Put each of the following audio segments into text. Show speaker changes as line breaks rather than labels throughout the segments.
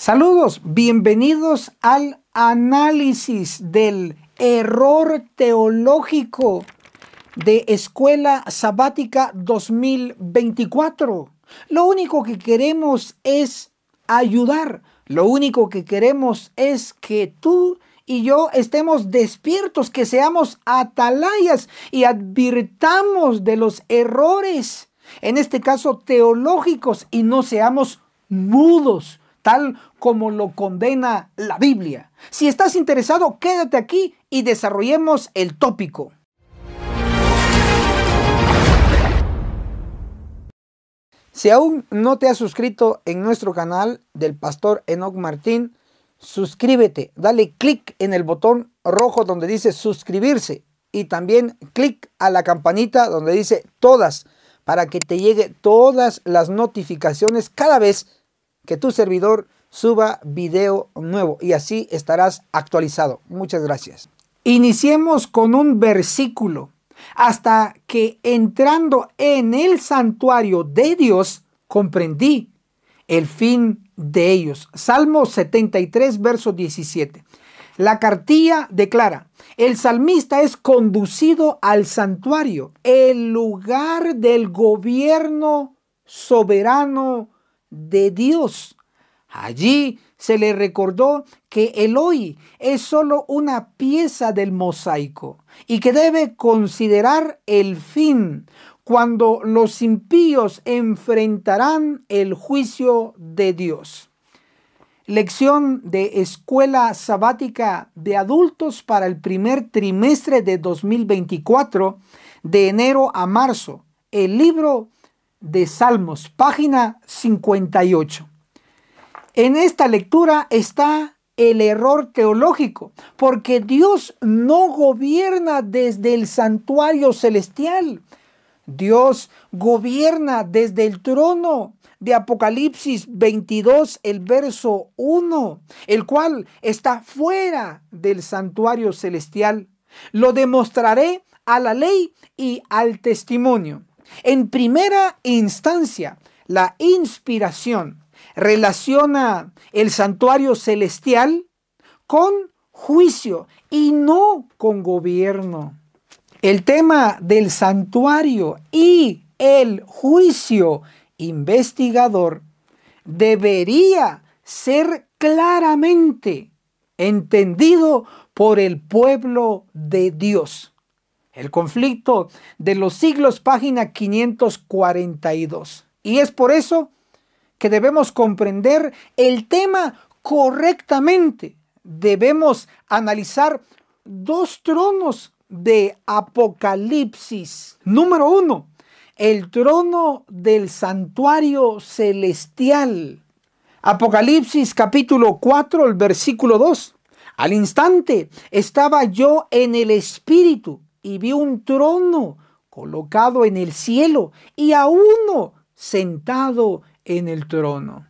Saludos, bienvenidos al análisis del error teológico de Escuela Sabática 2024. Lo único que queremos es ayudar, lo único que queremos es que tú y yo estemos despiertos, que seamos atalayas y advirtamos de los errores, en este caso teológicos, y no seamos mudos tal como lo condena la Biblia. Si estás interesado, quédate aquí y desarrollemos el tópico. Si aún no te has suscrito en nuestro canal del pastor Enoch Martín, suscríbete, dale clic en el botón rojo donde dice suscribirse y también clic a la campanita donde dice todas para que te llegue todas las notificaciones cada vez que tu servidor suba video nuevo y así estarás actualizado. Muchas gracias. Iniciemos con un versículo hasta que entrando en el santuario de Dios comprendí el fin de ellos. Salmo 73, verso 17. La cartilla declara, el salmista es conducido al santuario, el lugar del gobierno soberano de Dios. Allí se le recordó que el hoy es solo una pieza del mosaico y que debe considerar el fin cuando los impíos enfrentarán el juicio de Dios. Lección de escuela sabática de adultos para el primer trimestre de 2024, de enero a marzo. El libro de Salmos, página 58. En esta lectura está el error teológico, porque Dios no gobierna desde el santuario celestial. Dios gobierna desde el trono de Apocalipsis 22, el verso 1, el cual está fuera del santuario celestial. Lo demostraré a la ley y al testimonio. En primera instancia, la inspiración relaciona el santuario celestial con juicio y no con gobierno. El tema del santuario y el juicio investigador debería ser claramente entendido por el pueblo de Dios. El conflicto de los siglos, página 542. Y es por eso que debemos comprender el tema correctamente. Debemos analizar dos tronos de Apocalipsis. Número uno, el trono del santuario celestial. Apocalipsis capítulo 4, el versículo 2. Al instante estaba yo en el espíritu y vi un trono colocado en el cielo y a uno sentado en el trono.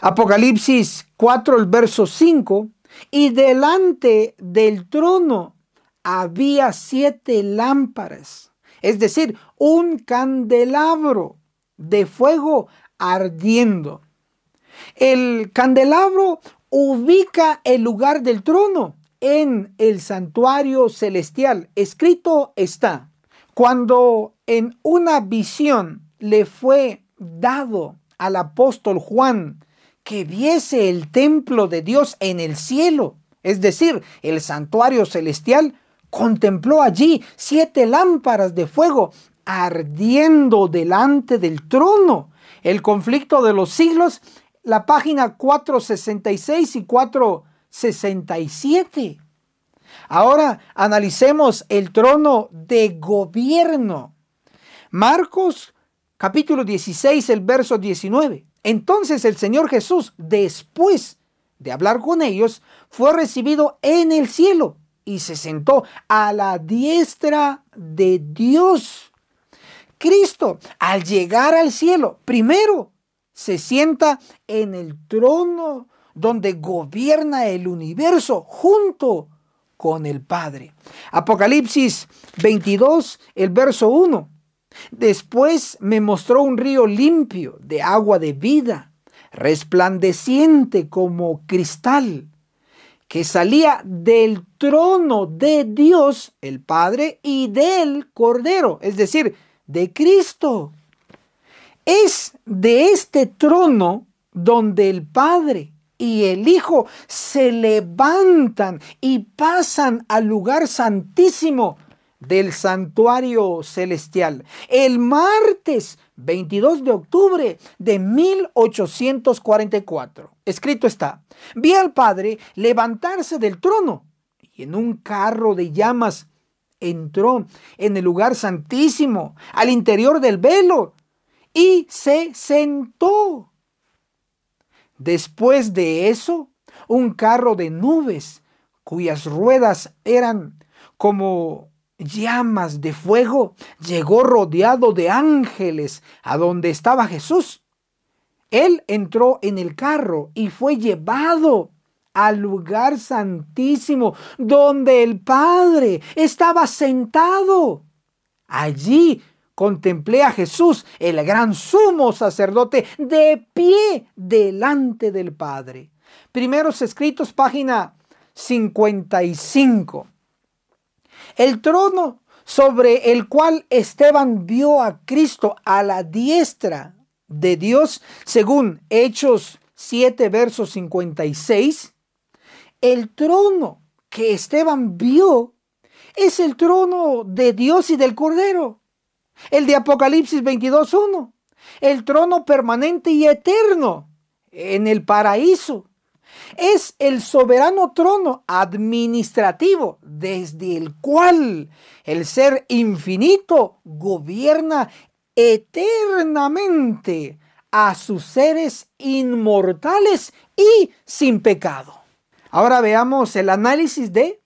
Apocalipsis 4, el verso 5, y delante del trono había siete lámparas, es decir, un candelabro de fuego ardiendo. El candelabro ubica el lugar del trono en el santuario celestial. Escrito está, cuando en una visión le fue dado al apóstol Juan que viese el templo de Dios en el cielo, es decir, el santuario celestial, contempló allí siete lámparas de fuego ardiendo delante del trono. El conflicto de los siglos, la página 466 y 467. Ahora analicemos el trono de gobierno. Marcos capítulo 16, el verso 19. Entonces el Señor Jesús, después de hablar con ellos, fue recibido en el cielo y se sentó a la diestra de Dios. Cristo, al llegar al cielo, primero se sienta en el trono donde gobierna el universo junto con el Padre. Apocalipsis 22, el verso 1. Después me mostró un río limpio de agua de vida, resplandeciente como cristal, que salía del trono de Dios el Padre y del Cordero, es decir, de Cristo. Es de este trono donde el Padre y el Hijo se levantan y pasan al lugar santísimo del santuario celestial. El martes 22 de octubre de 1844, escrito está, vi al Padre levantarse del trono y en un carro de llamas entró en el lugar santísimo, al interior del velo, y se sentó Después de eso, un carro de nubes cuyas ruedas eran como llamas de fuego, llegó rodeado de ángeles a donde estaba Jesús. Él entró en el carro y fue llevado al lugar santísimo donde el Padre estaba sentado. Allí contemplé a Jesús, el gran sumo sacerdote, de pie delante del Padre. Primeros escritos, página 55. El trono sobre el cual Esteban vio a Cristo a la diestra de Dios, según Hechos 7, verso 56, el trono que Esteban vio es el trono de Dios y del Cordero. El de Apocalipsis 22.1. El trono permanente y eterno en el paraíso. Es el soberano trono administrativo desde el cual el ser infinito gobierna eternamente a sus seres inmortales y sin pecado. Ahora veamos el análisis de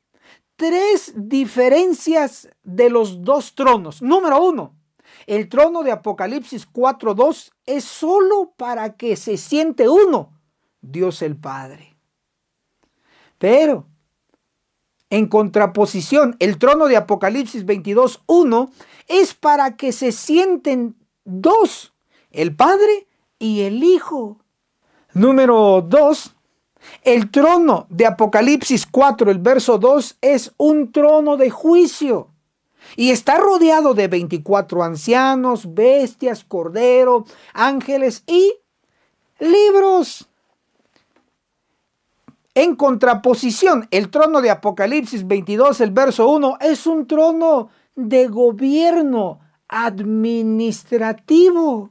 tres diferencias de los dos tronos. Número uno, el trono de Apocalipsis 4.2 es sólo para que se siente uno, Dios el Padre. Pero, en contraposición, el trono de Apocalipsis 22.1 es para que se sienten dos, el Padre y el Hijo. Número 2. El trono de Apocalipsis 4, el verso 2, es un trono de juicio. Y está rodeado de 24 ancianos, bestias, cordero, ángeles y libros. En contraposición, el trono de Apocalipsis 22, el verso 1, es un trono de gobierno administrativo.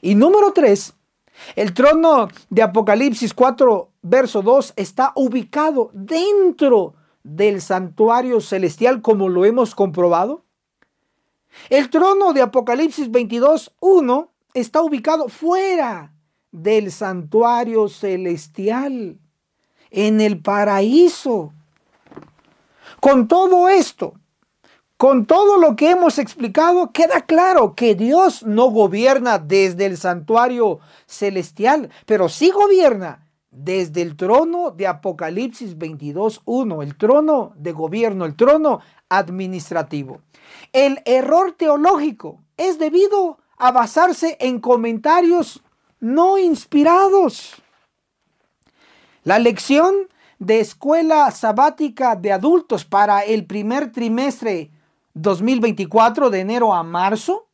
Y número 3, el trono de Apocalipsis 4, verso 2, está ubicado dentro de del santuario celestial como lo hemos comprobado? El trono de Apocalipsis 22, está ubicado fuera del santuario celestial, en el paraíso. Con todo esto, con todo lo que hemos explicado, queda claro que Dios no gobierna desde el santuario celestial, pero sí gobierna desde el trono de Apocalipsis 22.1, el trono de gobierno, el trono administrativo. El error teológico es debido a basarse en comentarios no inspirados. La lección de escuela sabática de adultos para el primer trimestre 2024 de enero a marzo,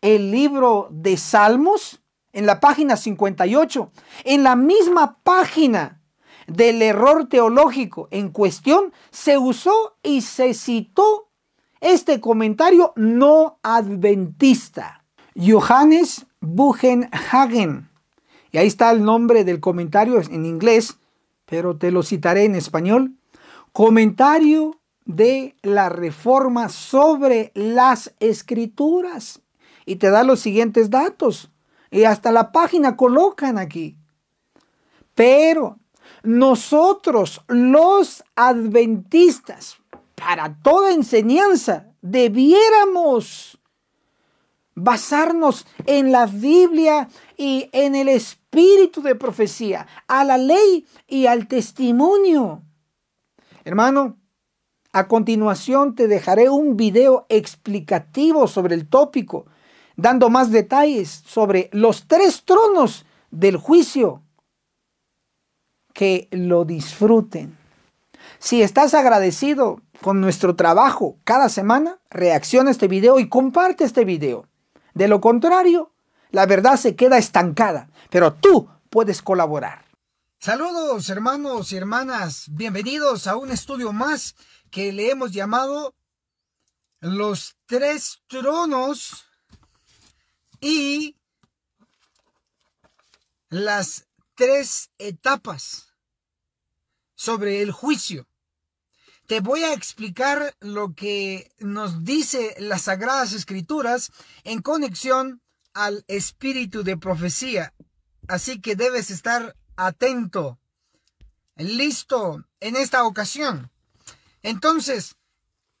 el libro de Salmos, en la página 58, en la misma página del error teológico en cuestión, se usó y se citó este comentario no adventista. Johannes Buchenhagen. Y ahí está el nombre del comentario en inglés, pero te lo citaré en español. Comentario de la reforma sobre las escrituras. Y te da los siguientes datos. Y hasta la página colocan aquí. Pero nosotros los adventistas, para toda enseñanza, debiéramos basarnos en la Biblia y en el espíritu de profecía, a la ley y al testimonio. Hermano, a continuación te dejaré un video explicativo sobre el tópico dando más detalles sobre los tres tronos del juicio. Que lo disfruten. Si estás agradecido con nuestro trabajo cada semana, reacciona este video y comparte este video. De lo contrario, la verdad se queda estancada, pero tú puedes colaborar. Saludos hermanos y hermanas, bienvenidos a un estudio más que le hemos llamado Los tres tronos y las tres etapas sobre el juicio. Te voy a explicar lo que nos dice las Sagradas Escrituras en conexión al espíritu de profecía. Así que debes estar atento, listo en esta ocasión. Entonces,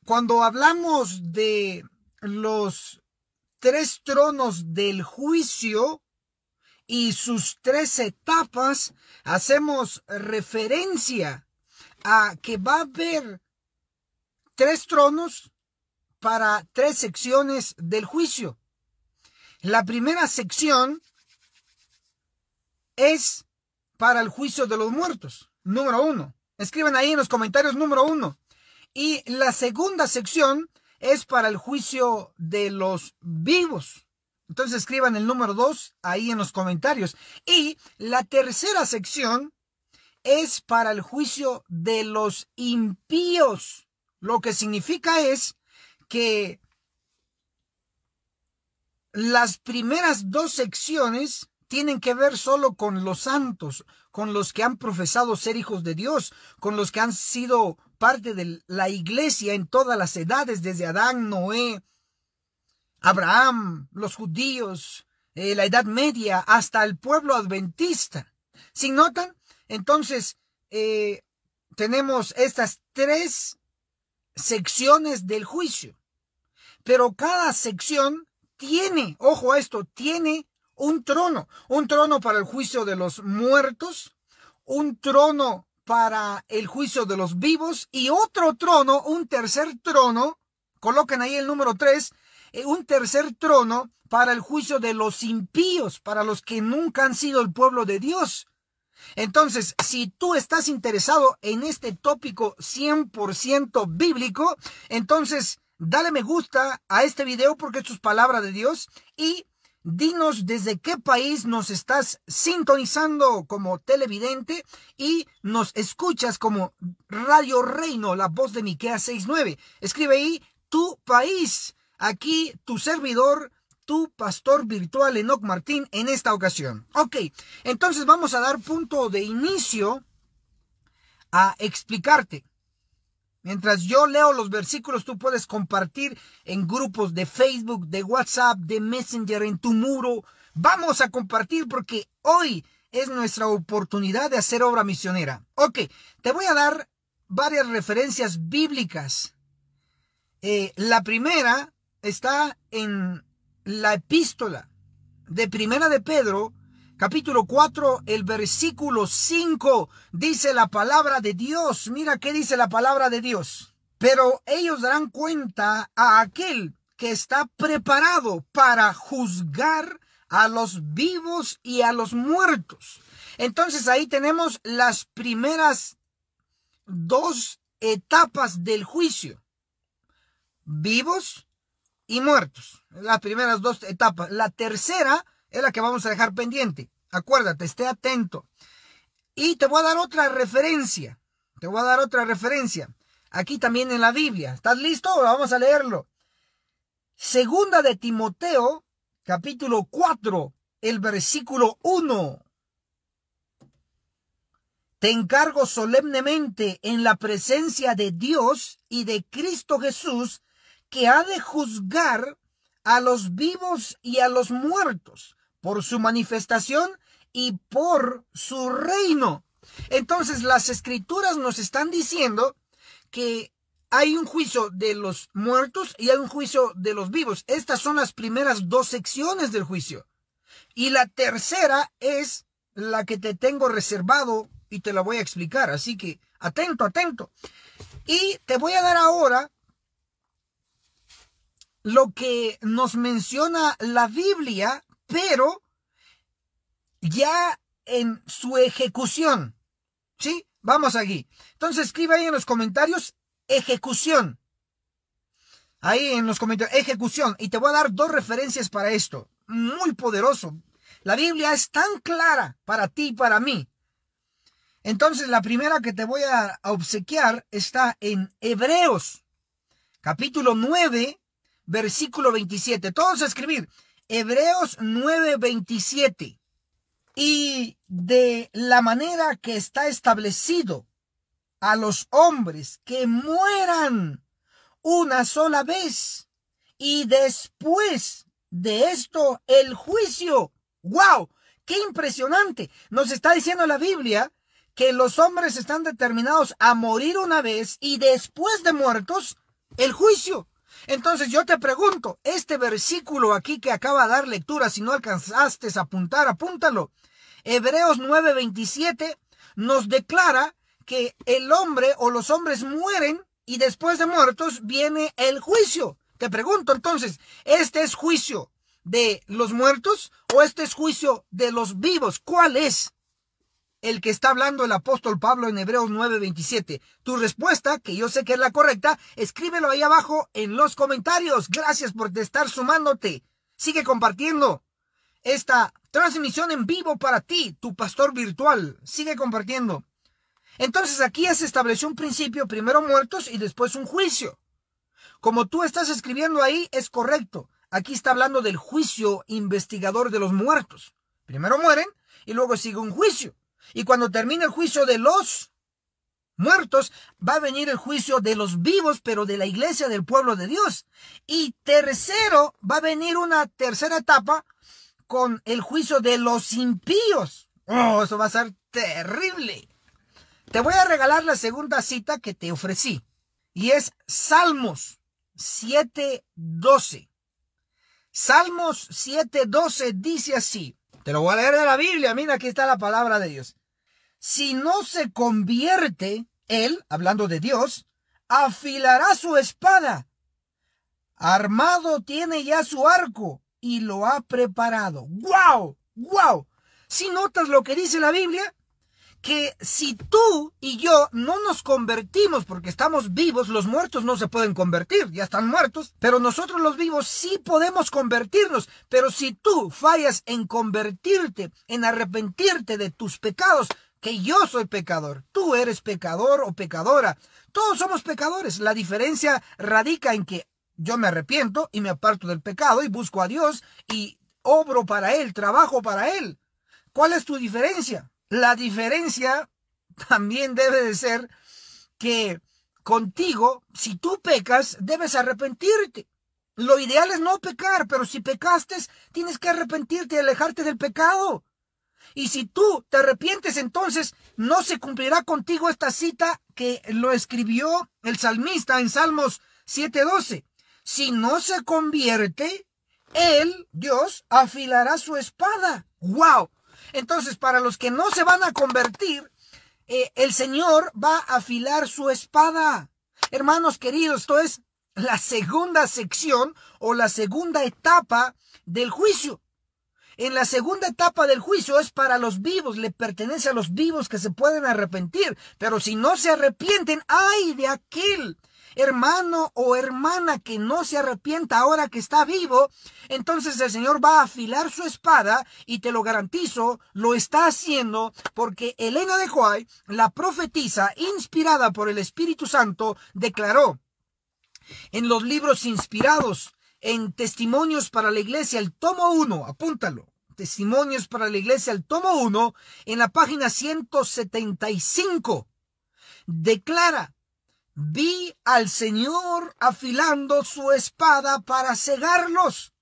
cuando hablamos de los tres tronos del juicio y sus tres etapas, hacemos referencia a que va a haber tres tronos para tres secciones del juicio. La primera sección es para el juicio de los muertos, número uno. Escriban ahí en los comentarios número uno. Y la segunda sección es para el juicio de los vivos. Entonces escriban el número 2 ahí en los comentarios. Y la tercera sección es para el juicio de los impíos. Lo que significa es que las primeras dos secciones tienen que ver solo con los santos, con los que han profesado ser hijos de Dios, con los que han sido parte de la iglesia en todas las edades, desde Adán, Noé, Abraham, los judíos, eh, la Edad Media, hasta el pueblo adventista. ¿Si notan? Entonces, eh, tenemos estas tres secciones del juicio, pero cada sección tiene, ojo a esto, tiene un trono, un trono para el juicio de los muertos, un trono para el juicio de los vivos y otro trono, un tercer trono, coloquen ahí el número 3, eh, un tercer trono para el juicio de los impíos, para los que nunca han sido el pueblo de Dios. Entonces, si tú estás interesado en este tópico 100% bíblico, entonces dale me gusta a este video porque esto es palabra de Dios y dinos desde qué país nos estás sintonizando como televidente y nos escuchas como Radio Reino, la voz de Miquea 69. Escribe ahí tu país. Aquí tu servidor, tu pastor virtual Enoc Martín en esta ocasión. Ok, entonces vamos a dar punto de inicio a explicarte Mientras yo leo los versículos, tú puedes compartir en grupos de Facebook, de WhatsApp, de Messenger, en tu muro. Vamos a compartir porque hoy es nuestra oportunidad de hacer obra misionera. Ok, te voy a dar varias referencias bíblicas. Eh, la primera está en la epístola de Primera de Pedro, capítulo 4, el versículo 5, dice la palabra de Dios. Mira qué dice la palabra de Dios. Pero ellos darán cuenta a aquel que está preparado para juzgar a los vivos y a los muertos. Entonces ahí tenemos las primeras dos etapas del juicio. Vivos y muertos. Las primeras dos etapas. La tercera es la que vamos a dejar pendiente. Acuérdate, esté atento. Y te voy a dar otra referencia. Te voy a dar otra referencia. Aquí también en la Biblia. ¿Estás listo? Vamos a leerlo. Segunda de Timoteo, capítulo 4, el versículo 1. Te encargo solemnemente en la presencia de Dios y de Cristo Jesús, que ha de juzgar a los vivos y a los muertos por su manifestación y por su reino. Entonces las escrituras nos están diciendo que hay un juicio de los muertos y hay un juicio de los vivos. Estas son las primeras dos secciones del juicio. Y la tercera es la que te tengo reservado y te la voy a explicar. Así que atento, atento. Y te voy a dar ahora lo que nos menciona la Biblia pero ya en su ejecución. ¿Sí? Vamos aquí. Entonces escribe ahí en los comentarios ejecución. Ahí en los comentarios, ejecución. Y te voy a dar dos referencias para esto. Muy poderoso. La Biblia es tan clara para ti y para mí. Entonces la primera que te voy a obsequiar está en Hebreos, capítulo 9, versículo 27. Todos a escribir. Hebreos 9:27. Y de la manera que está establecido a los hombres que mueran una sola vez y después de esto el juicio. ¡Wow! ¡Qué impresionante! Nos está diciendo la Biblia que los hombres están determinados a morir una vez y después de muertos el juicio. Entonces yo te pregunto, este versículo aquí que acaba de dar lectura, si no alcanzaste a apuntar, apúntalo. Hebreos 9:27 nos declara que el hombre o los hombres mueren y después de muertos viene el juicio. Te pregunto entonces, ¿este es juicio de los muertos o este es juicio de los vivos? ¿Cuál es? el que está hablando el apóstol Pablo en Hebreos 9:27? Tu respuesta, que yo sé que es la correcta, escríbelo ahí abajo en los comentarios. Gracias por estar sumándote. Sigue compartiendo esta transmisión en vivo para ti, tu pastor virtual. Sigue compartiendo. Entonces aquí se estableció un principio, primero muertos y después un juicio. Como tú estás escribiendo ahí, es correcto. Aquí está hablando del juicio investigador de los muertos. Primero mueren y luego sigue un juicio. Y cuando termine el juicio de los muertos, va a venir el juicio de los vivos, pero de la iglesia del pueblo de Dios. Y tercero, va a venir una tercera etapa con el juicio de los impíos. Oh, eso va a ser terrible. Te voy a regalar la segunda cita que te ofrecí. Y es Salmos 7.12. Salmos 7.12 dice así. Te lo voy a leer de la Biblia. Mira, aquí está la palabra de Dios. Si no se convierte, él, hablando de Dios, afilará su espada. Armado tiene ya su arco y lo ha preparado. ¡Guau! ¡Guau! Si notas lo que dice la Biblia, que si tú y yo no nos convertimos porque estamos vivos, los muertos no se pueden convertir, ya están muertos, pero nosotros los vivos sí podemos convertirnos, pero si tú fallas en convertirte, en arrepentirte de tus pecados, que yo soy pecador, tú eres pecador o pecadora, todos somos pecadores, la diferencia radica en que yo me arrepiento y me aparto del pecado y busco a Dios y obro para Él, trabajo para Él. ¿Cuál es tu diferencia? La diferencia también debe de ser que contigo, si tú pecas, debes arrepentirte. Lo ideal es no pecar, pero si pecaste, tienes que arrepentirte y alejarte del pecado. Y si tú te arrepientes, entonces no se cumplirá contigo esta cita que lo escribió el salmista en Salmos 7:12. Si no se convierte, él, Dios, afilará su espada. ¡Wow! Entonces, para los que no se van a convertir, eh, el Señor va a afilar su espada. Hermanos queridos, esto es la segunda sección o la segunda etapa del juicio. En la segunda etapa del juicio es para los vivos, le pertenece a los vivos que se pueden arrepentir, pero si no se arrepienten, ay de aquel hermano o hermana que no se arrepienta ahora que está vivo, entonces el Señor va a afilar su espada y te lo garantizo, lo está haciendo porque Elena de Huay, la profetisa inspirada por el Espíritu Santo, declaró en los libros inspirados, en Testimonios para la Iglesia, el tomo 1, apúntalo, Testimonios para la Iglesia, el tomo 1, en la página 175, declara vi al Señor afilando su espada para cegarlos.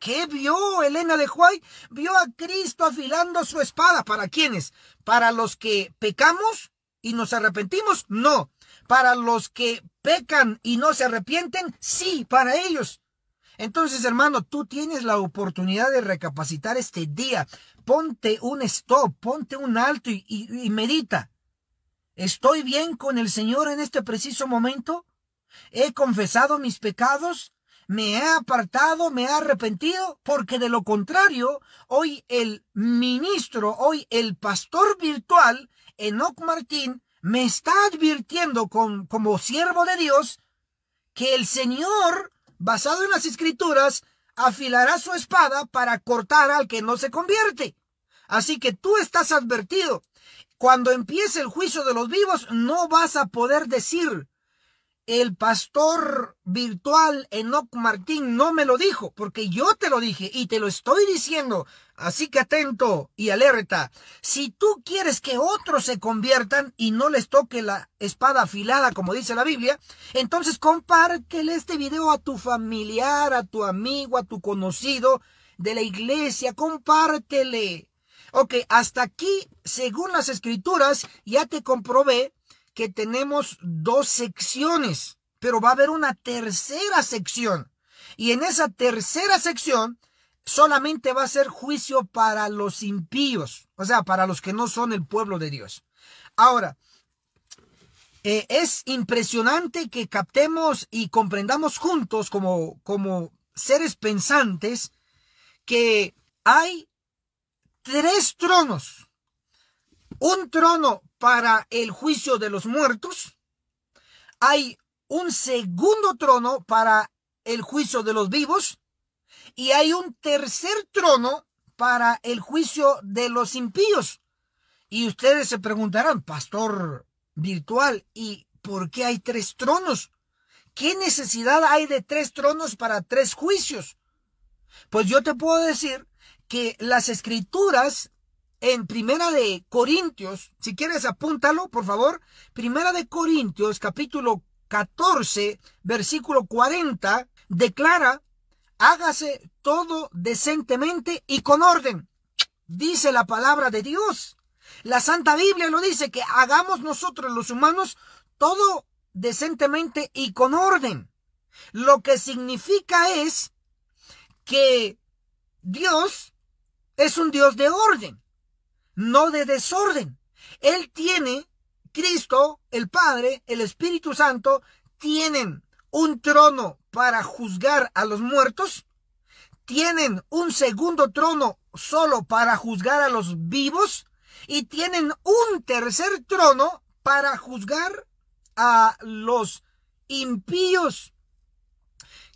¿Qué vio Elena de Juay? Vio a Cristo afilando su espada. ¿Para quiénes? ¿Para los que pecamos y nos arrepentimos? No. ¿Para los que pecan y no se arrepienten? Sí, para ellos. Entonces, hermano, tú tienes la oportunidad de recapacitar este día. Ponte un stop, ponte un alto y medita. ¿Estoy bien con el Señor en este preciso momento? ¿He confesado mis pecados? ¿Me he apartado? ¿Me he arrepentido? Porque de lo contrario, hoy el ministro, hoy el pastor virtual, Enoch Martín, me está advirtiendo con, como siervo de Dios que el Señor, basado en las escrituras, afilará su espada para cortar al que no se convierte. Así que tú estás advertido cuando empiece el juicio de los vivos, no vas a poder decir, el pastor virtual Enoc Martín no me lo dijo, porque yo te lo dije y te lo estoy diciendo. Así que atento y alerta. Si tú quieres que otros se conviertan y no les toque la espada afilada, como dice la Biblia, entonces compártele este video a tu familiar, a tu amigo, a tu conocido de la iglesia. Compártele. Ok, hasta aquí, según las escrituras, ya te comprobé que tenemos dos secciones, pero va a haber una tercera sección. Y en esa tercera sección solamente va a ser juicio para los impíos, o sea, para los que no son el pueblo de Dios. Ahora, eh, es impresionante que captemos y comprendamos juntos como, como seres pensantes que hay tres tronos. Un trono para el juicio de los muertos. Hay un segundo trono para el juicio de los vivos. Y hay un tercer trono para el juicio de los impíos. Y ustedes se preguntarán, pastor virtual, ¿y por qué hay tres tronos? ¿Qué necesidad hay de tres tronos para tres juicios? Pues yo te puedo decir que las escrituras en Primera de Corintios, si quieres apúntalo, por favor, Primera de Corintios, capítulo 14, versículo 40, declara, hágase todo decentemente y con orden. Dice la palabra de Dios. La Santa Biblia lo dice, que hagamos nosotros los humanos todo decentemente y con orden. Lo que significa es que Dios es un Dios de orden, no de desorden. Él tiene, Cristo, el Padre, el Espíritu Santo, tienen un trono para juzgar a los muertos, tienen un segundo trono solo para juzgar a los vivos y tienen un tercer trono para juzgar a los impíos.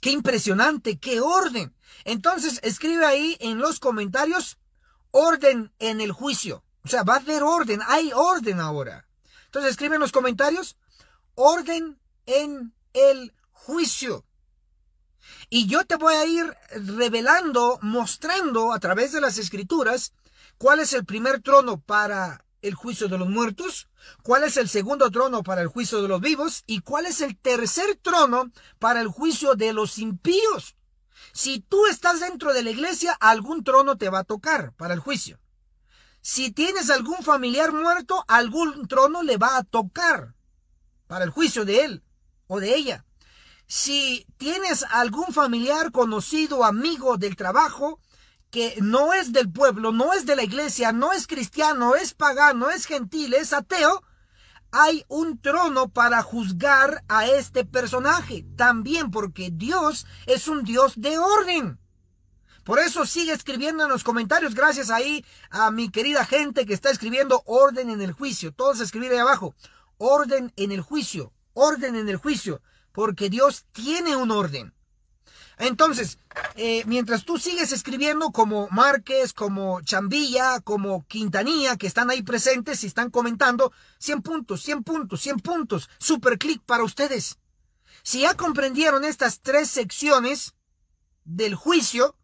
Qué impresionante, qué orden. Entonces, escribe ahí en los comentarios orden en el juicio. O sea, va a haber orden, hay orden ahora. Entonces, escribe en los comentarios orden en el juicio. Y yo te voy a ir revelando, mostrando a través de las escrituras cuál es el primer trono para el juicio de los muertos, cuál es el segundo trono para el juicio de los vivos y cuál es el tercer trono para el juicio de los impíos. Si tú estás dentro de la iglesia, algún trono te va a tocar para el juicio. Si tienes algún familiar muerto, algún trono le va a tocar para el juicio de él o de ella. Si tienes algún familiar conocido, amigo del trabajo, que no es del pueblo, no es de la iglesia, no es cristiano, es pagano, es gentil, es ateo, hay un trono para juzgar a este personaje. También porque Dios es un Dios de orden. Por eso sigue escribiendo en los comentarios. Gracias ahí a mi querida gente que está escribiendo orden en el juicio. Todos escribir ahí abajo. Orden en el juicio. Orden en el juicio. Porque Dios tiene un orden. Entonces, eh, mientras tú sigues escribiendo como Márquez, como Chambilla, como Quintanilla, que están ahí presentes y están comentando, 100 puntos, 100 puntos, 100 puntos, super clic para ustedes. Si ya comprendieron estas tres secciones del juicio,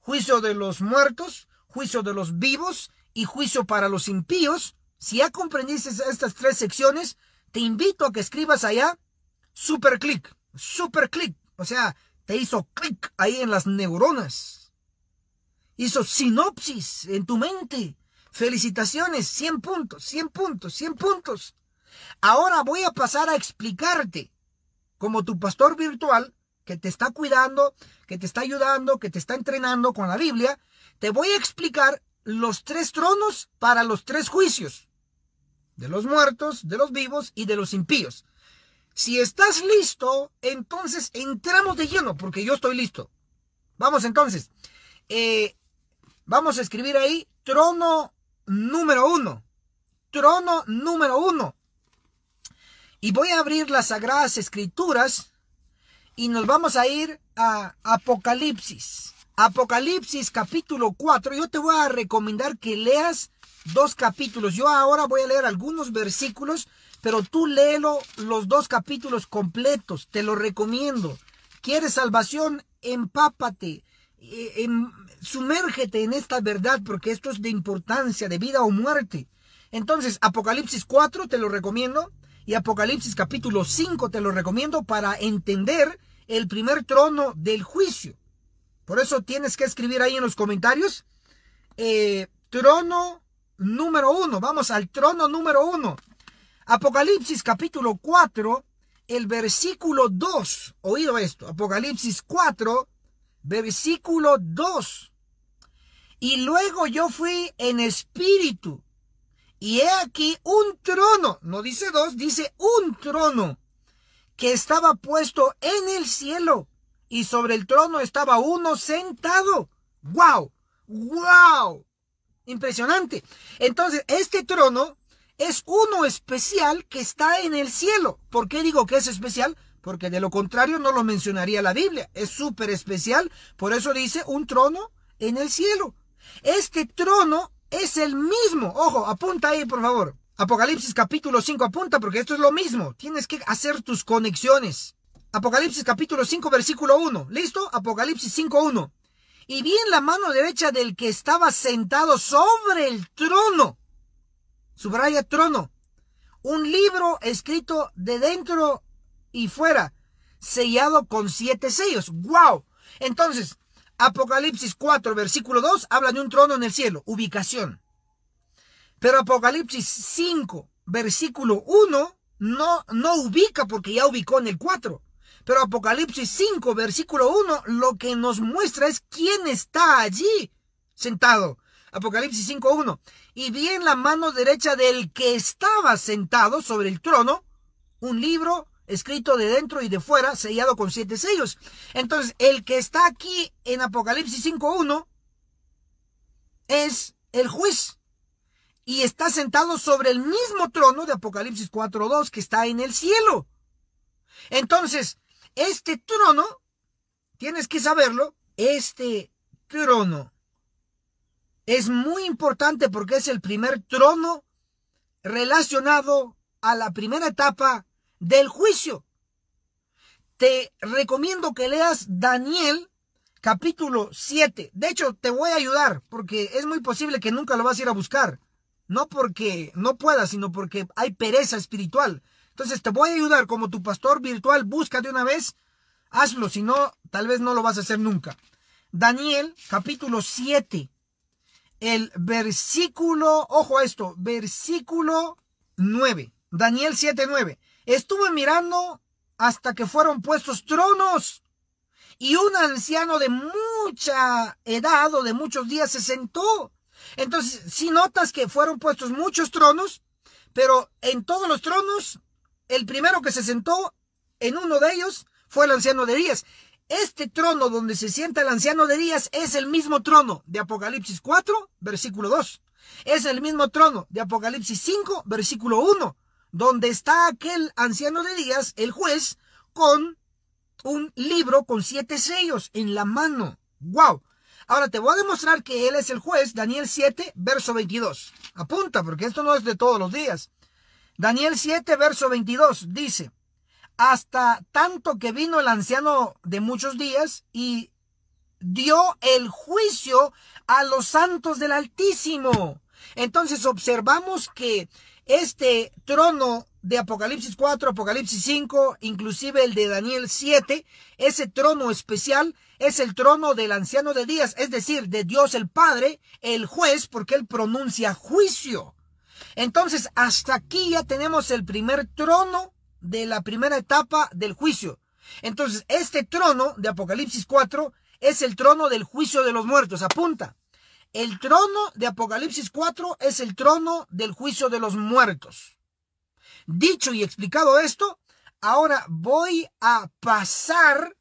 juicio de los muertos, juicio de los vivos y juicio para los impíos, si ya comprendiste estas tres secciones, te invito a que escribas allá super clic, super clic, o sea, te hizo clic ahí en las neuronas. Hizo sinopsis en tu mente. Felicitaciones, 100 puntos, 100 puntos, 100 puntos. Ahora voy a pasar a explicarte, como tu pastor virtual, que te está cuidando, que te está ayudando, que te está entrenando con la Biblia, te voy a explicar los tres tronos para los tres juicios, de los muertos, de los vivos y de los impíos. Si estás listo, entonces entramos de lleno, porque yo estoy listo. Vamos entonces. Eh, vamos a escribir ahí trono número uno. Trono número uno. Y voy a abrir las Sagradas Escrituras y nos vamos a ir a Apocalipsis. Apocalipsis capítulo 4. Yo te voy a recomendar que leas dos capítulos. Yo ahora voy a leer algunos versículos pero tú léelo los dos capítulos completos, te lo recomiendo. ¿Quieres salvación? Empápate, eh, em, sumérgete en esta verdad porque esto es de importancia, de vida o muerte. Entonces, Apocalipsis 4 te lo recomiendo y Apocalipsis capítulo 5 te lo recomiendo para entender el primer trono del juicio. Por eso tienes que escribir ahí en los comentarios. Eh, trono número uno. Vamos al trono número uno. Apocalipsis capítulo 4, el versículo 2. Oído esto, Apocalipsis 4, versículo 2. Y luego yo fui en espíritu. Y he aquí un trono, no dice dos, dice un trono, que estaba puesto en el cielo. Y sobre el trono estaba uno sentado. ¡Wow! ¡Wow! Impresionante. Entonces, este trono es uno especial que está en el cielo. ¿Por qué digo que es especial? Porque de lo contrario no lo mencionaría la Biblia. Es súper especial. Por eso dice un trono en el cielo. Este trono es el mismo. Ojo, apunta ahí, por favor. Apocalipsis capítulo 5, apunta porque esto es lo mismo. Tienes que hacer tus conexiones. Apocalipsis capítulo 5, versículo 1. ¿Listo? Apocalipsis 5, 1. Y vi en la mano derecha del que estaba sentado sobre el trono Subraya trono. Un libro escrito de dentro y fuera, sellado con siete sellos. ¡Wow! Entonces, Apocalipsis 4, versículo 2, habla de un trono en el cielo, ubicación. Pero Apocalipsis 5, versículo 1, no, no ubica porque ya ubicó en el 4. Pero Apocalipsis 5, versículo 1, lo que nos muestra es quién está allí sentado. Apocalipsis 5, 1 y vi en la mano derecha del que estaba sentado sobre el trono un libro escrito de dentro y de fuera, sellado con siete sellos. Entonces, el que está aquí en Apocalipsis 5.1 es el juez y está sentado sobre el mismo trono de Apocalipsis 4.2 que está en el cielo. Entonces, este trono, tienes que saberlo, este trono es muy importante porque es el primer trono relacionado a la primera etapa del juicio. Te recomiendo que leas Daniel capítulo 7. De hecho, te voy a ayudar porque es muy posible que nunca lo vas a ir a buscar. No porque no puedas, sino porque hay pereza espiritual. Entonces te voy a ayudar como tu pastor virtual. Busca de una vez, hazlo, si no, tal vez no lo vas a hacer nunca. Daniel capítulo 7 el versículo, ojo a esto, versículo 9, Daniel 7:9. Estuve mirando hasta que fueron puestos tronos y un anciano de mucha edad o de muchos días se sentó. Entonces, si notas que fueron puestos muchos tronos, pero en todos los tronos, el primero que se sentó en uno de ellos fue el anciano de días. Este trono donde se sienta el anciano de días es el mismo trono de Apocalipsis 4, versículo 2. Es el mismo trono de Apocalipsis 5, versículo 1, donde está aquel anciano de días, el juez, con un libro con siete sellos en la mano. ¡Wow! Ahora te voy a demostrar que él es el juez, Daniel 7, verso 22. Apunta, porque esto no es de todos los días. Daniel 7, verso 22 dice, hasta tanto que vino el anciano de muchos días y dio el juicio a los santos del Altísimo. Entonces observamos que este trono de Apocalipsis 4, Apocalipsis 5, inclusive el de Daniel 7, ese trono especial es el trono del anciano de días, es decir, de Dios el Padre, el juez, porque él pronuncia juicio. Entonces, hasta aquí ya tenemos el primer trono de la primera etapa del juicio. Entonces, este trono de Apocalipsis 4 es el trono del juicio de los muertos. Apunta. El trono de Apocalipsis 4 es el trono del juicio de los muertos. Dicho y explicado esto, ahora voy a pasar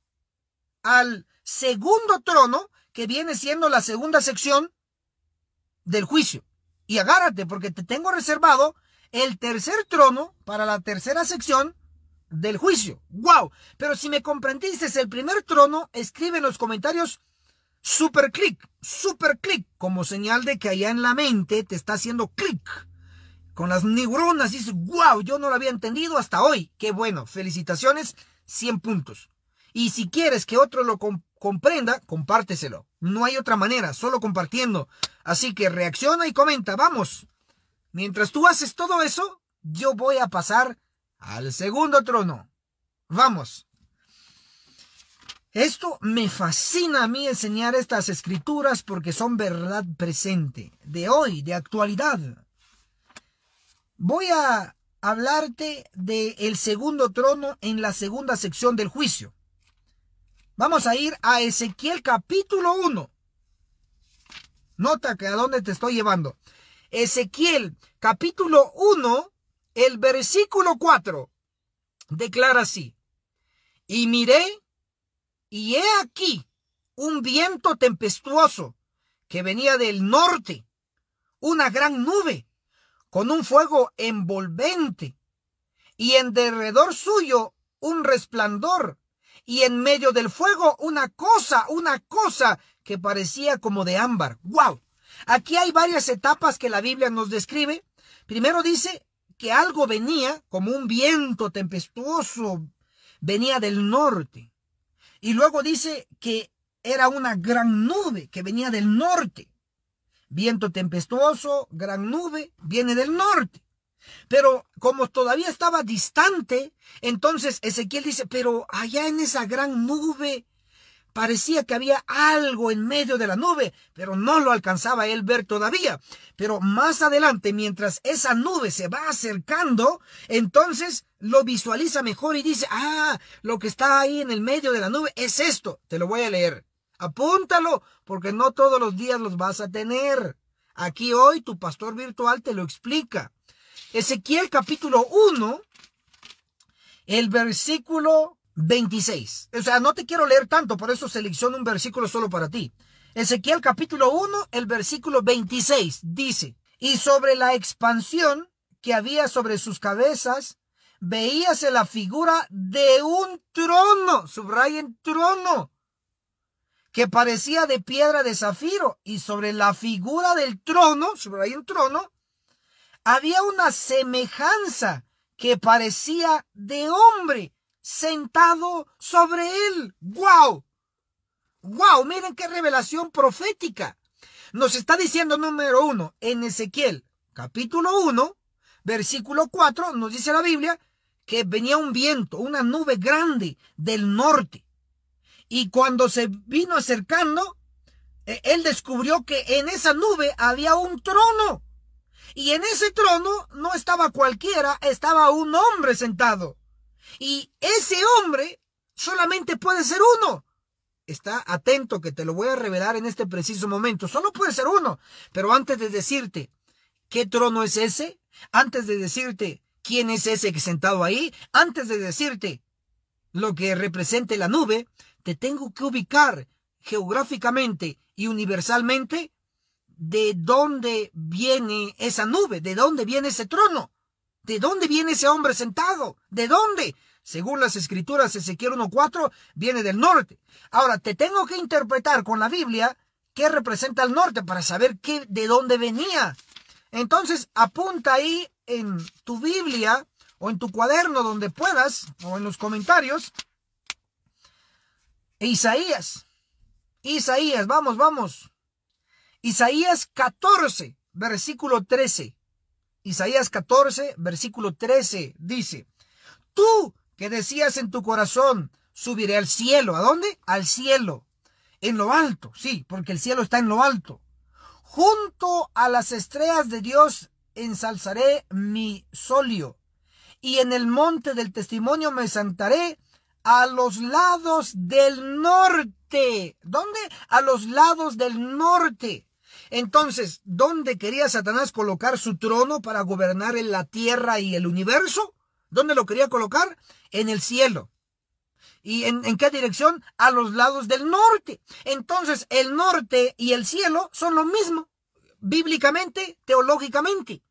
al segundo trono, que viene siendo la segunda sección del juicio. Y agárrate, porque te tengo reservado el tercer trono para la tercera sección del juicio. ¡Wow! Pero si me comprendiste el primer trono, escribe en los comentarios super clic, super clic, como señal de que allá en la mente te está haciendo clic. Con las neuronas dices, wow, yo no lo había entendido hasta hoy. Qué bueno, felicitaciones, 100 puntos. Y si quieres que otro lo comprenda, compárteselo. No hay otra manera, solo compartiendo. Así que reacciona y comenta, vamos. Mientras tú haces todo eso, yo voy a pasar al segundo trono. Vamos. Esto me fascina a mí enseñar estas escrituras porque son verdad presente, de hoy, de actualidad. Voy a hablarte del segundo trono en la segunda sección del juicio. Vamos a ir a Ezequiel capítulo 1. Nota que a dónde te estoy llevando. Ezequiel capítulo 1, el versículo 4, declara así, y miré, y he aquí un viento tempestuoso que venía del norte, una gran nube, con un fuego envolvente, y en derredor suyo un resplandor, y en medio del fuego una cosa, una cosa que parecía como de ámbar. ¡Wow! Aquí hay varias etapas que la Biblia nos describe. Primero dice que algo venía, como un viento tempestuoso, venía del norte. Y luego dice que era una gran nube que venía del norte. Viento tempestuoso, gran nube, viene del norte. Pero como todavía estaba distante, entonces Ezequiel dice, pero allá en esa gran nube Parecía que había algo en medio de la nube, pero no lo alcanzaba él ver todavía. Pero más adelante, mientras esa nube se va acercando, entonces lo visualiza mejor y dice, ah, lo que está ahí en el medio de la nube es esto. Te lo voy a leer. Apúntalo, porque no todos los días los vas a tener. Aquí hoy tu pastor virtual te lo explica. Ezequiel capítulo 1, el versículo 26. O sea, no te quiero leer tanto, por eso selecciono un versículo solo para ti. Ezequiel capítulo 1, el versículo 26 dice, y sobre la expansión que había sobre sus cabezas, veíase la figura de un trono, subrayen trono, que parecía de piedra de zafiro, y sobre la figura del trono, subrayen trono, había una semejanza que parecía de hombre sentado sobre él. ¡Guau! ¡Guau! Miren qué revelación profética. Nos está diciendo número uno en Ezequiel capítulo 1, versículo 4, nos dice la Biblia que venía un viento, una nube grande del norte. Y cuando se vino acercando, e, él descubrió que en esa nube había un trono. Y en ese trono no estaba cualquiera, estaba un hombre sentado. Y ese hombre solamente puede ser uno. Está atento que te lo voy a revelar en este preciso momento. Solo puede ser uno. Pero antes de decirte qué trono es ese, antes de decirte quién es ese que sentado ahí, antes de decirte lo que represente la nube, te tengo que ubicar geográficamente y universalmente de dónde viene esa nube, de dónde viene ese trono. ¿De dónde viene ese hombre sentado? ¿De dónde? Según las escrituras Ezequiel 1.4, viene del norte. Ahora, te tengo que interpretar con la Biblia qué representa el norte para saber qué, de dónde venía. Entonces, apunta ahí en tu Biblia o en tu cuaderno donde puedas o en los comentarios. Isaías. Isaías, vamos, vamos. Isaías 14, versículo 13. Isaías 14, versículo 13 dice, tú que decías en tu corazón, subiré al cielo. ¿A dónde? Al cielo. En lo alto, sí, porque el cielo está en lo alto. Junto a las estrellas de Dios ensalzaré mi solio, y en el monte del testimonio me santaré a los lados del norte. ¿Dónde? A los lados del norte. Entonces, ¿dónde quería Satanás colocar su trono para gobernar en la tierra y el universo? ¿Dónde lo quería colocar? En el cielo. ¿Y en, qué dirección? A los lados del norte. Entonces, el norte y el cielo son lo mismo, bíblicamente, teológicamente.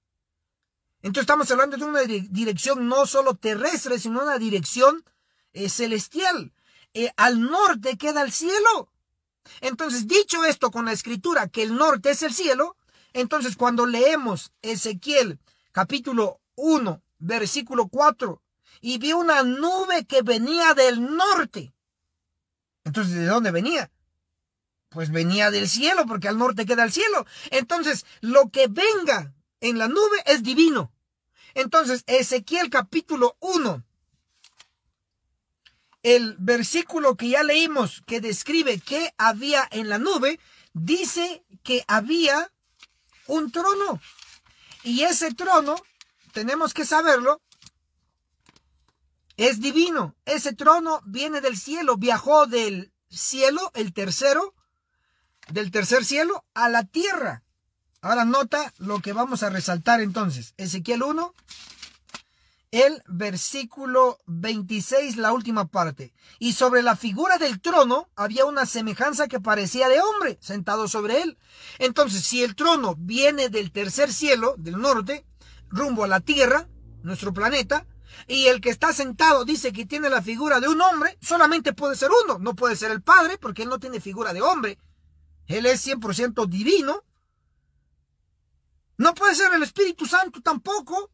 Entonces, estamos hablando de una dirección no solo terrestre, sino una dirección eh, celestial. Eh, al norte queda el cielo entonces, dicho esto con la escritura, que el norte es el cielo, entonces cuando leemos Ezequiel capítulo 1, versículo 4, y vi una nube que venía del norte. Entonces, ¿de dónde venía? Pues venía del cielo, porque al norte queda el cielo. Entonces, lo que venga en la nube es divino. Entonces, Ezequiel capítulo 1, el versículo que ya leímos que describe qué había en la nube, dice que había un trono. Y ese trono, tenemos que saberlo, es divino. Ese trono viene del cielo, viajó del cielo, el tercero, del tercer cielo, a la tierra. Ahora nota lo que vamos a resaltar entonces. Ezequiel 1, el versículo 26, la última parte. Y sobre la figura del trono había una semejanza que parecía de hombre sentado sobre él. Entonces, si el trono viene del tercer cielo, del norte, rumbo a la tierra, nuestro planeta, y el que está sentado dice que tiene la figura de un hombre, solamente puede ser uno, no puede ser el Padre, porque él no tiene figura de hombre. Él es 100% divino. No puede ser el Espíritu Santo tampoco,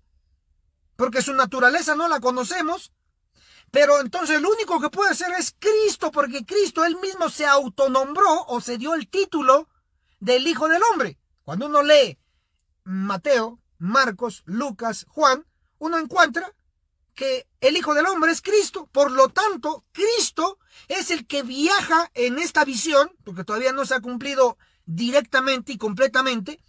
porque su naturaleza no la conocemos. Pero entonces lo único que puede ser es Cristo, porque Cristo él mismo se autonombró o se dio el título del Hijo del Hombre. Cuando uno lee Mateo, Marcos, Lucas, Juan, uno encuentra que el Hijo del Hombre es Cristo. Por lo tanto, Cristo es el que viaja en esta visión, porque todavía no se ha cumplido directamente y completamente,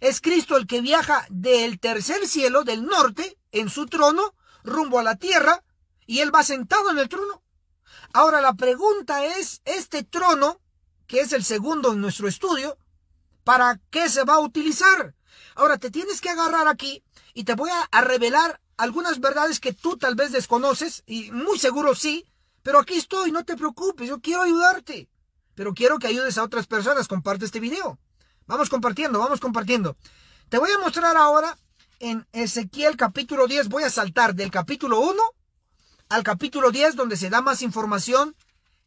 es Cristo el que viaja del tercer cielo, del norte, en su trono, rumbo a la tierra, y él va sentado en el trono. Ahora la pregunta es, este trono, que es el segundo en nuestro estudio, ¿para qué se va a utilizar? Ahora te tienes que agarrar aquí y te voy a, revelar algunas verdades que tú tal vez desconoces, y muy seguro sí, pero aquí estoy, no te preocupes, yo quiero ayudarte, pero quiero que ayudes a otras personas, comparte este video. Vamos compartiendo, vamos compartiendo. Te voy a mostrar ahora en Ezequiel capítulo 10. Voy a saltar del capítulo 1 al capítulo 10 donde se da más información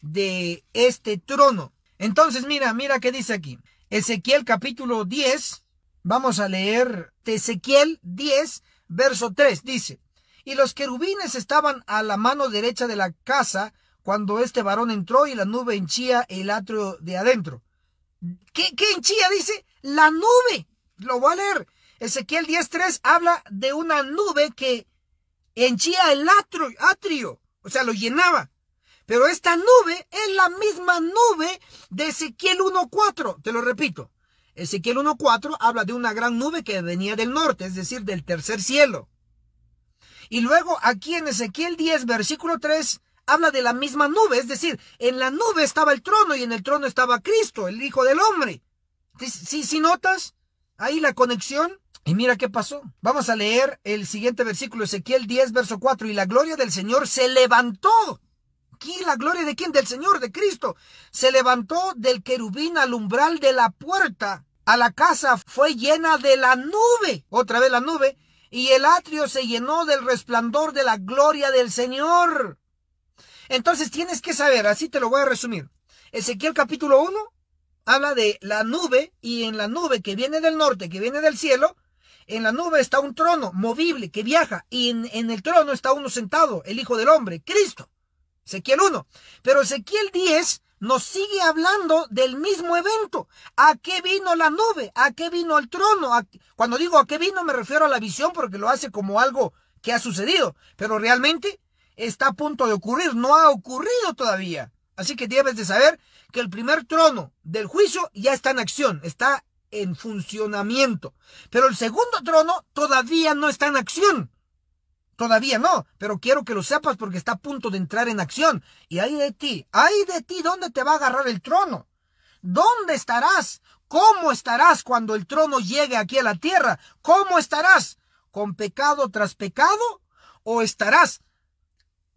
de este trono. Entonces mira, mira qué dice aquí. Ezequiel capítulo 10. Vamos a leer Ezequiel 10, verso 3. Dice, y los querubines estaban a la mano derecha de la casa cuando este varón entró y la nube hinchía el atrio de adentro. ¿Qué, enchía dice? La nube. Lo voy a leer. Ezequiel 10.3 habla de una nube que enchía el atrio, atrio, o sea, lo llenaba. Pero esta nube es la misma nube de Ezequiel 1.4, te lo repito. Ezequiel 1.4 habla de una gran nube que venía del norte, es decir, del tercer cielo. Y luego aquí en Ezequiel 10, versículo 3, habla de la misma nube, es decir, en la nube estaba el trono y en el trono estaba Cristo, el Hijo del Hombre. Si si notas ahí la conexión? Y mira qué pasó. Vamos a leer el siguiente versículo, Ezequiel 10, verso 4. Y la gloria del Señor se levantó. quién la gloria de quién? Del Señor, de Cristo. Se levantó del querubín al umbral de la puerta a la casa. Fue llena de la nube. Otra vez la nube. Y el atrio se llenó del resplandor de la gloria del Señor. Entonces tienes que saber, así te lo voy a resumir. Ezequiel capítulo 1 habla de la nube y en la nube que viene del norte, que viene del cielo, en la nube está un trono movible que viaja y en, el trono está uno sentado, el Hijo del Hombre, Cristo. Ezequiel 1. Pero Ezequiel 10 nos sigue hablando del mismo evento. ¿A qué vino la nube? ¿A qué vino el trono? Cuando digo a qué vino me refiero a la visión porque lo hace como algo que ha sucedido. Pero realmente está a punto de ocurrir, no ha ocurrido todavía. Así que debes de saber que el primer trono del juicio ya está en acción, está en funcionamiento. Pero el segundo trono todavía no está en acción. Todavía no, pero quiero que lo sepas porque está a punto de entrar en acción. Y ahí de ti, ahí de ti, ¿dónde te va a agarrar el trono? ¿Dónde estarás? ¿Cómo estarás cuando el trono llegue aquí a la tierra? ¿Cómo estarás? ¿Con pecado tras pecado? ¿O estarás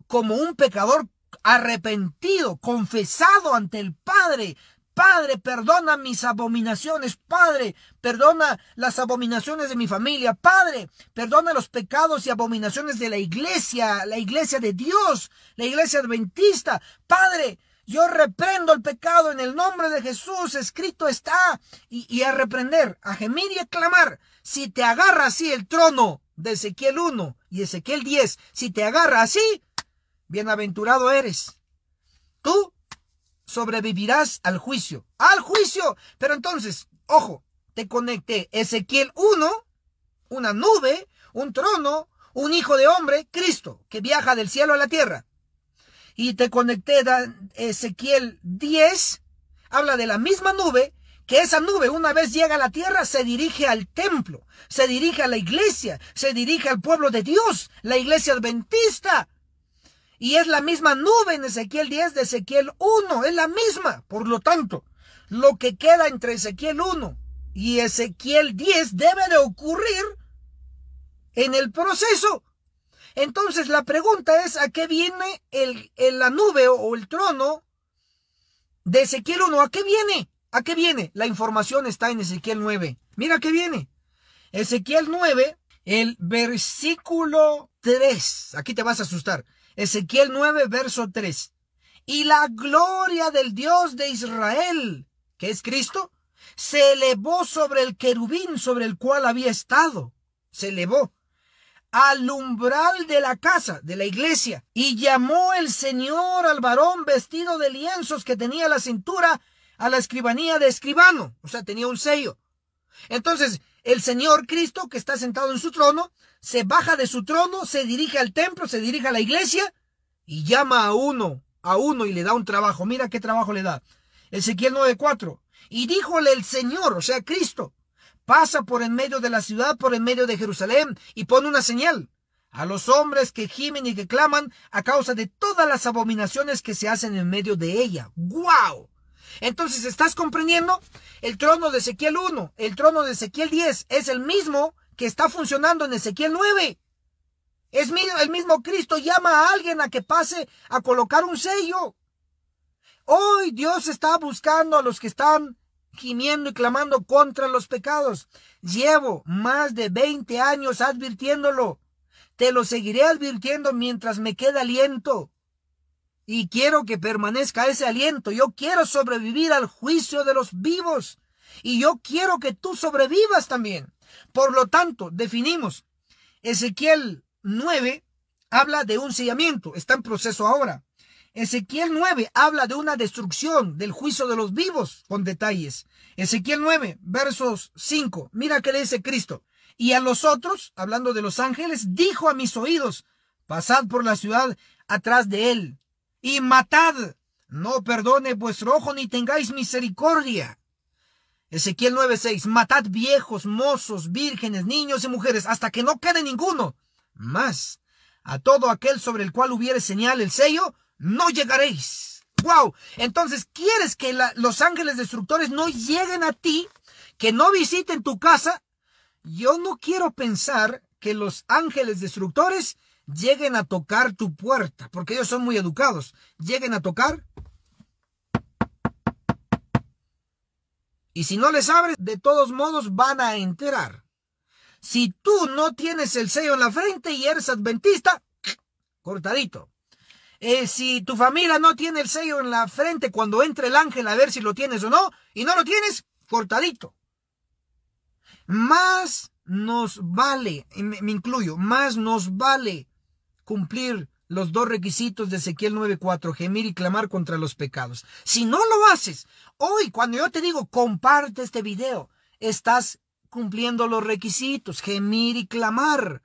como un pecador arrepentido, confesado ante el Padre. Padre, perdona mis abominaciones. Padre, perdona las abominaciones de mi familia. Padre, perdona los pecados y abominaciones de la iglesia, la iglesia de Dios, la iglesia adventista. Padre, yo reprendo el pecado en el nombre de Jesús, escrito está. Y, a reprender, a gemir y a clamar. Si te agarra así el trono de Ezequiel 1 y Ezequiel 10, si te agarra así, bienaventurado eres. Tú sobrevivirás al juicio, al juicio. Pero entonces, ojo, te conecté Ezequiel 1, una nube, un trono, un hijo de hombre, Cristo, que viaja del cielo a la tierra. Y te conecté Ezequiel 10, habla de la misma nube, que esa nube una vez llega a la tierra se dirige al templo, se dirige a la iglesia, se dirige al pueblo de Dios, la iglesia adventista, y es la misma nube en Ezequiel 10 de Ezequiel 1, es la misma. Por lo tanto, lo que queda entre Ezequiel 1 y Ezequiel 10 debe de ocurrir en el proceso. Entonces la pregunta es a qué viene la nube o el trono de Ezequiel 1. ¿A qué viene? ¿A qué viene? La información está en Ezequiel 9. Mira qué viene. Ezequiel 9, el versículo 3. Aquí te vas a asustar. Ezequiel 9, verso 3. Y la gloria del Dios de Israel, que es Cristo, se elevó sobre el querubín sobre el cual había estado. Se elevó al umbral de la casa, de la iglesia, y llamó el Señor al varón vestido de lienzos que tenía la cintura a la escribanía de escribano, o sea, tenía un sello. Entonces, el Señor Cristo, que está sentado en su trono, se baja de su trono, se dirige al templo, se dirige a la iglesia y llama a uno, a uno y le da un trabajo. Mira qué trabajo le da. Ezequiel 9:4. Y díjole el Señor, o sea, Cristo, pasa por en medio de la ciudad, por en medio de Jerusalén y pone una señal a los hombres que gimen y que claman a causa de todas las abominaciones que se hacen en medio de ella. ¡Guau! Entonces, ¿estás comprendiendo? El trono de Ezequiel 1, el trono de Ezequiel 10 es el mismo que está funcionando en Ezequiel 9. Es el mismo Cristo llama a alguien a que pase a colocar un sello. Hoy Dios está buscando a los que están gimiendo y clamando contra los pecados. Llevo más de 20 años advirtiéndolo. Te lo seguiré advirtiendo mientras me queda aliento. Y quiero que permanezca ese aliento. Yo quiero sobrevivir al juicio de los vivos. Y yo quiero que tú sobrevivas también. Por lo tanto, definimos, Ezequiel 9 habla de un sellamiento, está en proceso ahora. Ezequiel 9 habla de una destrucción del juicio de los vivos con detalles. Ezequiel 9, versos 5, mira que le dice Cristo. Y a los otros, hablando de los ángeles, dijo a mis oídos, pasad por la ciudad atrás de él y matad, no perdone vuestro ojo ni tengáis misericordia. Ezequiel 9:6, matad viejos, mozos, vírgenes, niños y mujeres, hasta que no quede ninguno. Más, a todo aquel sobre el cual hubiere señal el sello, no llegaréis. ¡Wow! Entonces, ¿quieres que los ángeles destructores no lleguen a ti, que no visiten tu casa? Yo no quiero pensar que los ángeles destructores lleguen a tocar tu puerta, porque ellos son muy educados, lleguen a tocar Y si no les abres, de todos modos van a enterar. Si tú no tienes el sello en la frente y eres adventista, cortadito. Eh, si tu familia no tiene el sello en la frente cuando entre el ángel a ver si lo tienes o no, y no lo tienes, cortadito. Más nos vale, me incluyo, más nos vale cumplir los dos requisitos de Ezequiel 9:4, gemir y clamar contra los pecados. Si no lo haces, hoy cuando yo te digo comparte este video, estás cumpliendo los requisitos, gemir y clamar.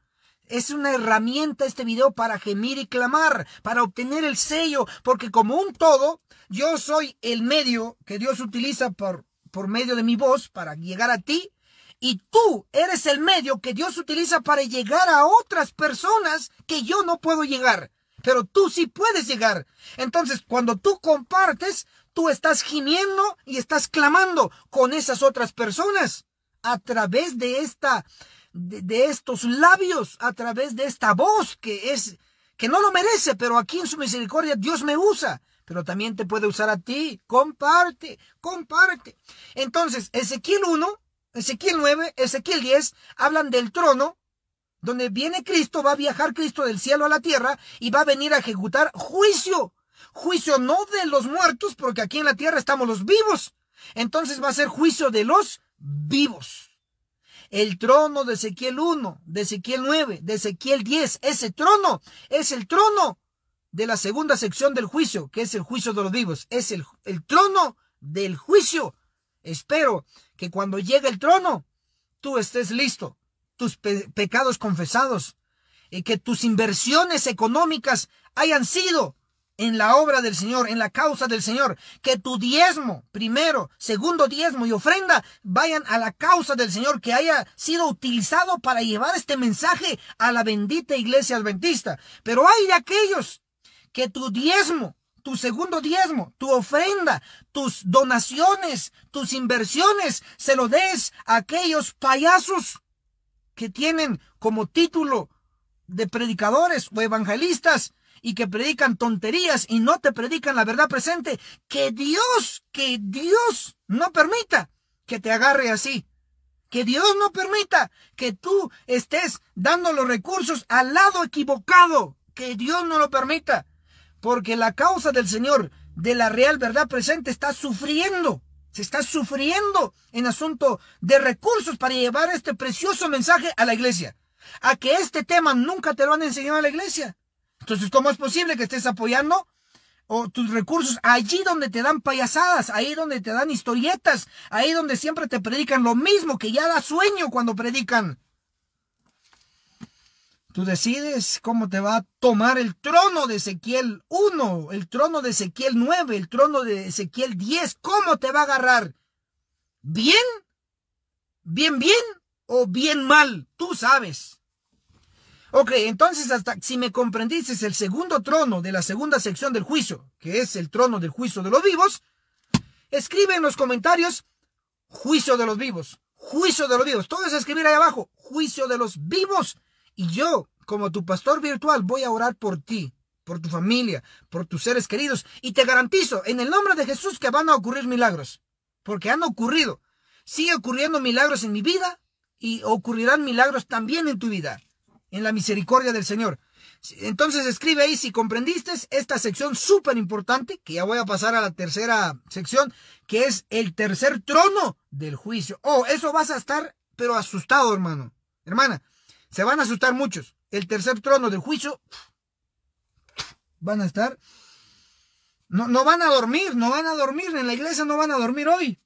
Es una herramienta este video para gemir y clamar, para obtener el sello, porque como un todo, yo soy el medio que Dios utiliza por, por medio de mi voz para llegar a ti y tú eres el medio que Dios utiliza para llegar a otras personas que yo no puedo llegar. Pero tú sí puedes llegar. Entonces, cuando tú compartes, tú estás gimiendo y estás clamando con esas otras personas a través de esta de, estos labios, a través de esta voz que es que no lo merece, pero aquí en su misericordia Dios me usa, pero también te puede usar a ti. Comparte, comparte. Entonces, Ezequiel 1 Ezequiel 9, Ezequiel 10 hablan del trono donde viene Cristo, va a viajar Cristo del cielo a la tierra y va a venir a ejecutar juicio. Juicio no de los muertos, porque aquí en la tierra estamos los vivos. Entonces va a ser juicio de los vivos. El trono de Ezequiel 1, de Ezequiel 9, de Ezequiel 10, ese trono es el trono de la segunda sección del juicio, que es el juicio de los vivos. Es el, el trono del juicio Espero que cuando llegue el trono, tú estés listo, tus pecados confesados, y que tus inversiones económicas hayan sido en la obra del Señor, en la causa del Señor, que tu diezmo, primero, segundo diezmo y ofrenda vayan a la causa del Señor, que haya sido utilizado para llevar este mensaje a la bendita iglesia adventista. Pero hay de aquellos que tu diezmo, tu segundo diezmo, tu ofrenda, tus donaciones, tus inversiones, se lo des a aquellos payasos que tienen como título de predicadores o evangelistas y que predican tonterías y no te predican la verdad presente. Que Dios, que Dios no permita que te agarre así. Que Dios no permita que tú estés dando los recursos al lado equivocado. Que Dios no lo permita porque la causa del Señor de la real verdad presente está sufriendo, se está sufriendo en asunto de recursos para llevar este precioso mensaje a la iglesia, a que este tema nunca te lo han enseñado a la iglesia. Entonces, ¿cómo es posible que estés apoyando o tus recursos allí donde te dan payasadas, ahí donde te dan historietas, ahí donde siempre te predican lo mismo que ya da sueño cuando predican? Tú decides cómo te va a tomar el trono de Ezequiel 1, el trono de Ezequiel 9, el trono de Ezequiel 10. ¿Cómo te va a agarrar? ¿Bien? ¿Bien, bien? ¿O bien mal? Tú sabes. Ok, entonces hasta si me comprendiste es el segundo trono de la segunda sección del juicio, que es el trono del juicio de los vivos, escribe en los comentarios juicio de los vivos, juicio de los vivos. Todo es escribir ahí abajo, juicio de los vivos. Y yo, como tu pastor virtual, voy a orar por ti, por tu familia, por tus seres queridos. Y te garantizo, en el nombre de Jesús, que van a ocurrir milagros. Porque han ocurrido. Sigue ocurriendo milagros en mi vida y ocurrirán milagros también en tu vida. En la misericordia del Señor. Entonces escribe ahí si comprendiste esta sección súper importante, que ya voy a pasar a la tercera sección, que es el tercer trono del juicio. Oh, eso vas a estar, pero asustado, hermano. Hermana, se van a asustar muchos. El tercer trono del juicio van a estar. No, no van a dormir, no van a dormir. En la iglesia no van a dormir hoy.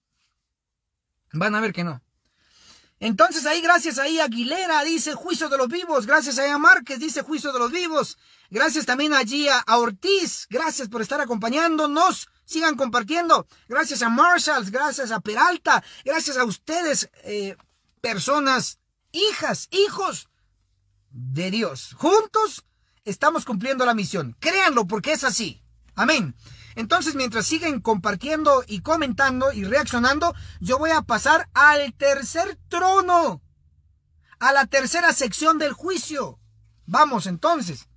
Van a ver que no. Entonces ahí, gracias ahí, Aguilera dice juicio de los vivos. Gracias ahí a Márquez dice juicio de los vivos. Gracias también allí a, Ortiz. Gracias por estar acompañándonos. Sigan compartiendo. Gracias a Marshalls, gracias a Peralta, gracias a ustedes, eh, personas, hijas, hijos de Dios. Juntos estamos cumpliendo la misión. Créanlo porque es así. Amén. Entonces, mientras siguen compartiendo y comentando y reaccionando, yo voy a pasar al tercer trono, a la tercera sección del juicio. Vamos entonces.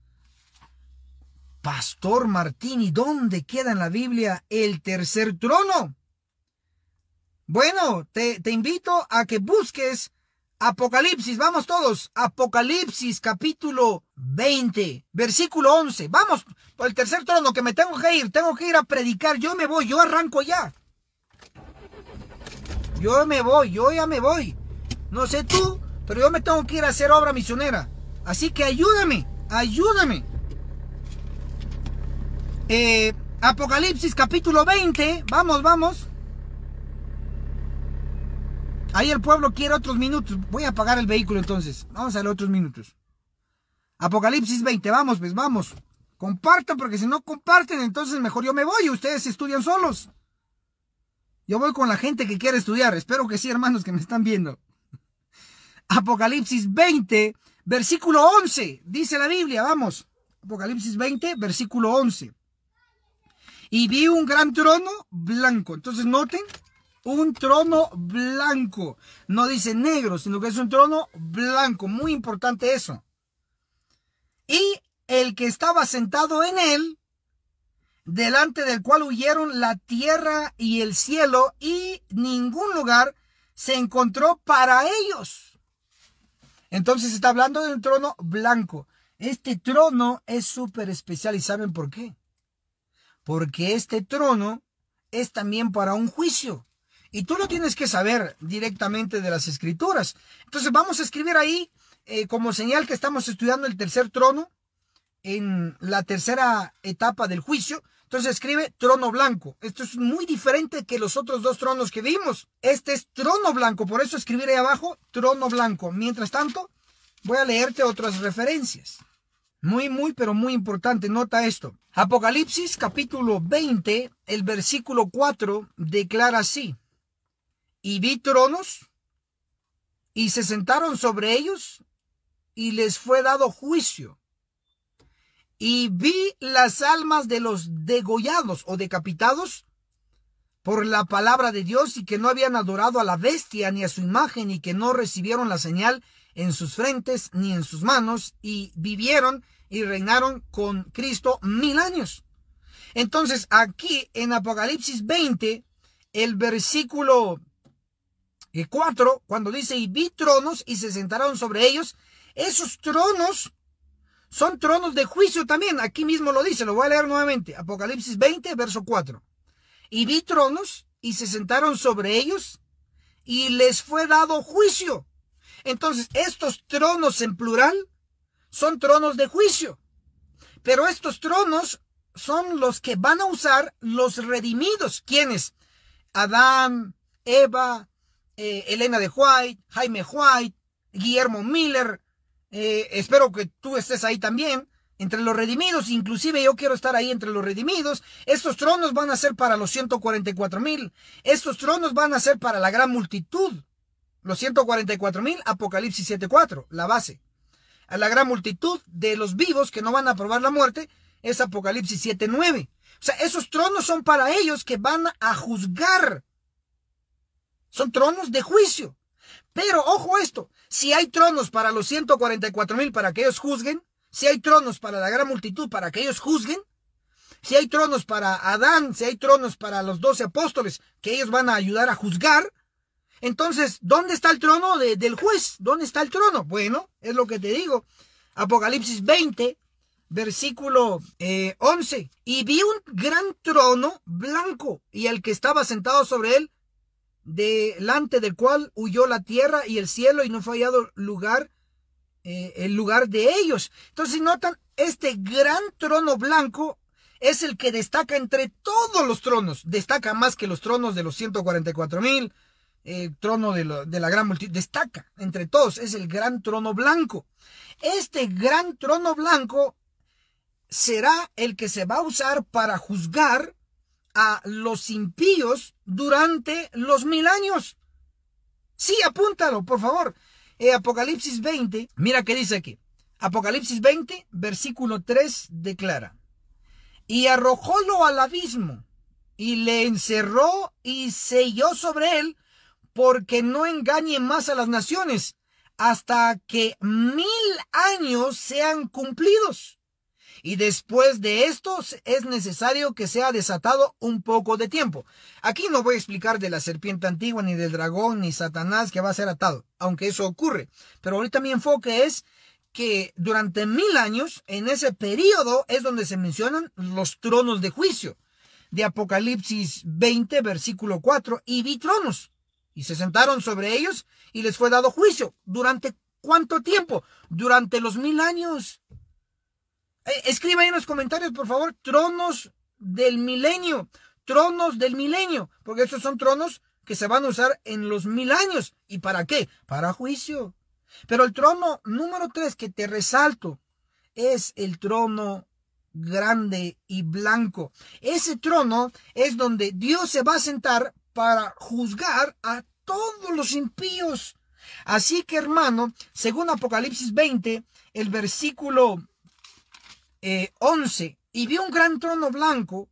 Pastor ¿y dónde queda en la Biblia el tercer trono? Bueno, te, te invito a que busques Apocalipsis, vamos todos. Apocalipsis capítulo 20, versículo 11. Vamos por el tercer trono que me tengo que ir, tengo que ir a predicar. Yo me voy, yo arranco ya. Yo me voy, yo ya me voy. No sé tú, pero yo me tengo que ir a hacer obra misionera. Así que ayúdame, ayúdame. Eh, Apocalipsis capítulo 20, vamos, vamos. Ahí el pueblo quiere otros minutos. Voy a apagar el vehículo entonces. Vamos a ver otros minutos. Apocalipsis 20, vamos, pues vamos. Compartan, porque si no comparten, entonces mejor yo me voy y ustedes estudian solos. Yo voy con la gente que quiere estudiar. Espero que sí, hermanos que me están viendo. Apocalipsis 20, versículo 11. Dice la Biblia, vamos. Apocalipsis 20, versículo 11. Y vi un gran trono blanco. Entonces noten un trono blanco. No dice negro, sino que es un trono blanco. Muy importante eso. Y el que estaba sentado en él, delante del cual huyeron la tierra y el cielo, y ningún lugar se encontró para ellos. Entonces está hablando de un trono blanco. Este trono es súper especial y ¿saben por qué? Porque este trono es también para un juicio. Y tú lo tienes que saber directamente de las escrituras. Entonces vamos a escribir ahí eh, como señal que estamos estudiando el tercer trono en la tercera etapa del juicio. Entonces escribe trono blanco. Esto es muy diferente que los otros dos tronos que vimos. Este es trono blanco, por eso escribiré abajo trono blanco. Mientras tanto, voy a leerte otras referencias. Muy, muy, pero muy importante. Nota esto. Apocalipsis capítulo 20, el versículo 4 declara así y vi tronos y se sentaron sobre ellos y les fue dado juicio. Y vi las almas de los degollados o decapitados por la palabra de Dios y que no habían adorado a la bestia ni a su imagen y que no recibieron la señal en sus frentes ni en sus manos y vivieron y reinaron con Cristo mil años. Entonces aquí en Apocalipsis 20, el versículo y cuatro, cuando dice, y vi tronos y se sentaron sobre ellos, esos tronos son tronos de juicio también. Aquí mismo lo dice, lo voy a leer nuevamente. Apocalipsis 20, verso 4. Y vi tronos y se sentaron sobre ellos y les fue dado juicio. Entonces, estos tronos en plural son tronos de juicio. Pero estos tronos son los que van a usar los redimidos. ¿Quiénes? Adán, Eva, eh, Elena de White, Jaime White, Guillermo Miller. Eh, espero que tú estés ahí también. Entre los redimidos, inclusive yo quiero estar ahí entre los redimidos. Estos tronos van a ser para los 144 mil. Estos tronos van a ser para la gran multitud. Los 144 mil, Apocalipsis 7.4, la base. A la gran multitud de los vivos que no van a probar la muerte es Apocalipsis 7.9. O sea, esos tronos son para ellos que van a juzgar son tronos de juicio. Pero ojo esto, si hay tronos para los 144 mil para que ellos juzguen, si hay tronos para la gran multitud para que ellos juzguen, si hay tronos para Adán, si hay tronos para los doce apóstoles que ellos van a ayudar a juzgar, entonces, ¿dónde está el trono del juez? ¿Dónde está el trono? Bueno, es lo que te digo. Apocalipsis 20, versículo 11. Eh, y vi un gran trono blanco y el que estaba sentado sobre él delante del cual huyó la tierra y el cielo y no fue hallado lugar, eh, el lugar de ellos. Entonces notan, este gran trono blanco es el que destaca entre todos los tronos, destaca más que los tronos de los 144 mil, el eh, trono de la gran multitud, destaca entre todos, es el gran trono blanco. Este gran trono blanco será el que se va a usar para juzgar a los impíos durante los mil años. Sí, apúntalo, por favor. Eh, Apocalipsis 20, mira qué dice aquí. Apocalipsis 20, versículo 3 declara, y arrojólo al abismo, y le encerró y selló sobre él, porque no engañe más a las naciones, hasta que mil años sean cumplidos y después de esto es necesario que sea desatado un poco de tiempo. Aquí no voy a explicar de la serpiente antigua, ni del dragón, ni Satanás que va a ser atado, aunque eso ocurre. Pero ahorita mi enfoque es que durante mil años, en ese periodo, es donde se mencionan los tronos de juicio. De Apocalipsis 20, versículo 4, y vi tronos. Y se sentaron sobre ellos y les fue dado juicio. ¿Durante cuánto tiempo? Durante los mil años eh, Escribe ahí en los comentarios, por favor, tronos del milenio, tronos del milenio, porque estos son tronos que se van a usar en los mil años. ¿Y para qué? Para juicio. Pero el trono número tres que te resalto es el trono grande y blanco. Ese trono es donde Dios se va a sentar para juzgar a todos los impíos. Así que hermano, según Apocalipsis 20, el versículo 11, eh, y vi un gran trono blanco,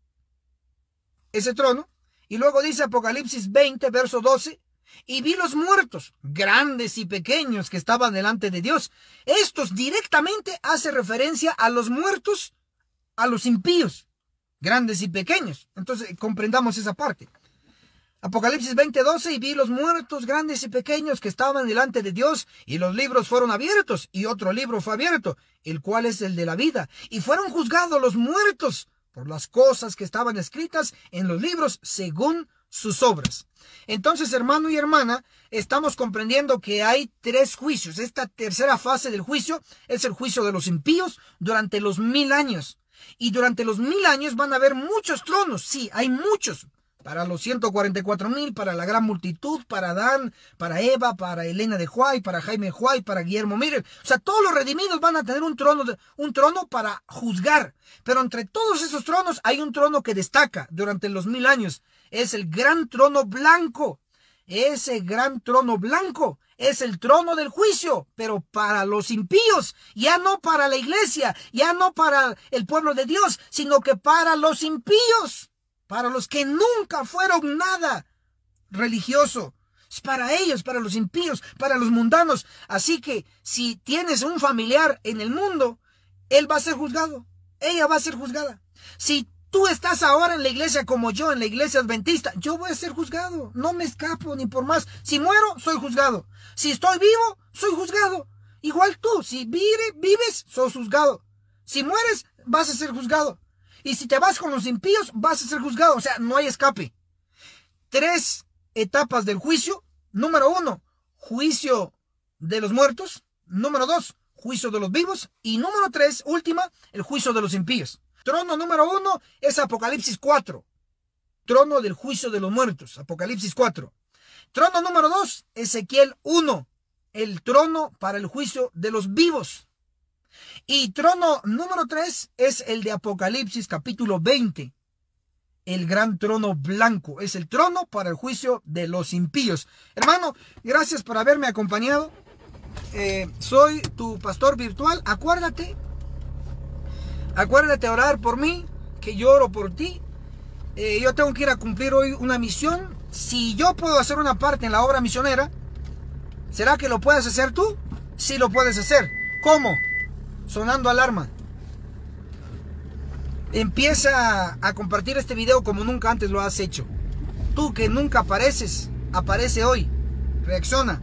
ese trono, y luego dice Apocalipsis 20, verso 12, y vi los muertos, grandes y pequeños, que estaban delante de Dios. Estos directamente hace referencia a los muertos, a los impíos, grandes y pequeños. Entonces, comprendamos esa parte. Apocalipsis 20:12 y vi los muertos grandes y pequeños que estaban delante de Dios y los libros fueron abiertos y otro libro fue abierto, el cual es el de la vida, y fueron juzgados los muertos por las cosas que estaban escritas en los libros según sus obras. Entonces, hermano y hermana, estamos comprendiendo que hay tres juicios. Esta tercera fase del juicio es el juicio de los impíos durante los mil años. Y durante los mil años van a haber muchos tronos, sí, hay muchos, para los 144 mil, para la gran multitud, para Dan, para Eva, para Elena de Huay, para Jaime Huay, para Guillermo Miren. O sea, todos los redimidos van a tener un trono, un trono para juzgar. Pero entre todos esos tronos hay un trono que destaca durante los mil años. Es el gran trono blanco. Ese gran trono blanco es el trono del juicio, pero para los impíos, ya no para la iglesia, ya no para el pueblo de Dios, sino que para los impíos para los que nunca fueron nada religioso. Es para ellos, para los impíos, para los mundanos. Así que si tienes un familiar en el mundo, él va a ser juzgado, ella va a ser juzgada. Si tú estás ahora en la iglesia como yo, en la iglesia adventista, yo voy a ser juzgado. No me escapo ni por más. Si muero, soy juzgado. Si estoy vivo, soy juzgado. Igual tú, si vives, sos juzgado. Si mueres, vas a ser juzgado. Y si te vas con los impíos, vas a ser juzgado. O sea, no hay escape. Tres etapas del juicio. Número uno, juicio de los muertos. Número dos, juicio de los vivos. Y número tres, última, el juicio de los impíos. Trono número uno es Apocalipsis 4. Trono del juicio de los muertos. Apocalipsis 4. Trono número dos, Ezequiel 1. El trono para el juicio de los vivos. Y trono número 3 es el de Apocalipsis capítulo 20. El gran trono blanco. Es el trono para el juicio de los impíos. Hermano, gracias por haberme acompañado. Eh, soy tu pastor virtual. Acuérdate. Acuérdate orar por mí, que yo oro por ti. Eh, yo tengo que ir a cumplir hoy una misión. Si yo puedo hacer una parte en la obra misionera, ¿será que lo puedes hacer tú? Si lo puedes hacer. ¿Cómo? sonando alarma. Empieza a compartir este video como nunca antes lo has hecho. Tú que nunca apareces, aparece hoy. Reacciona.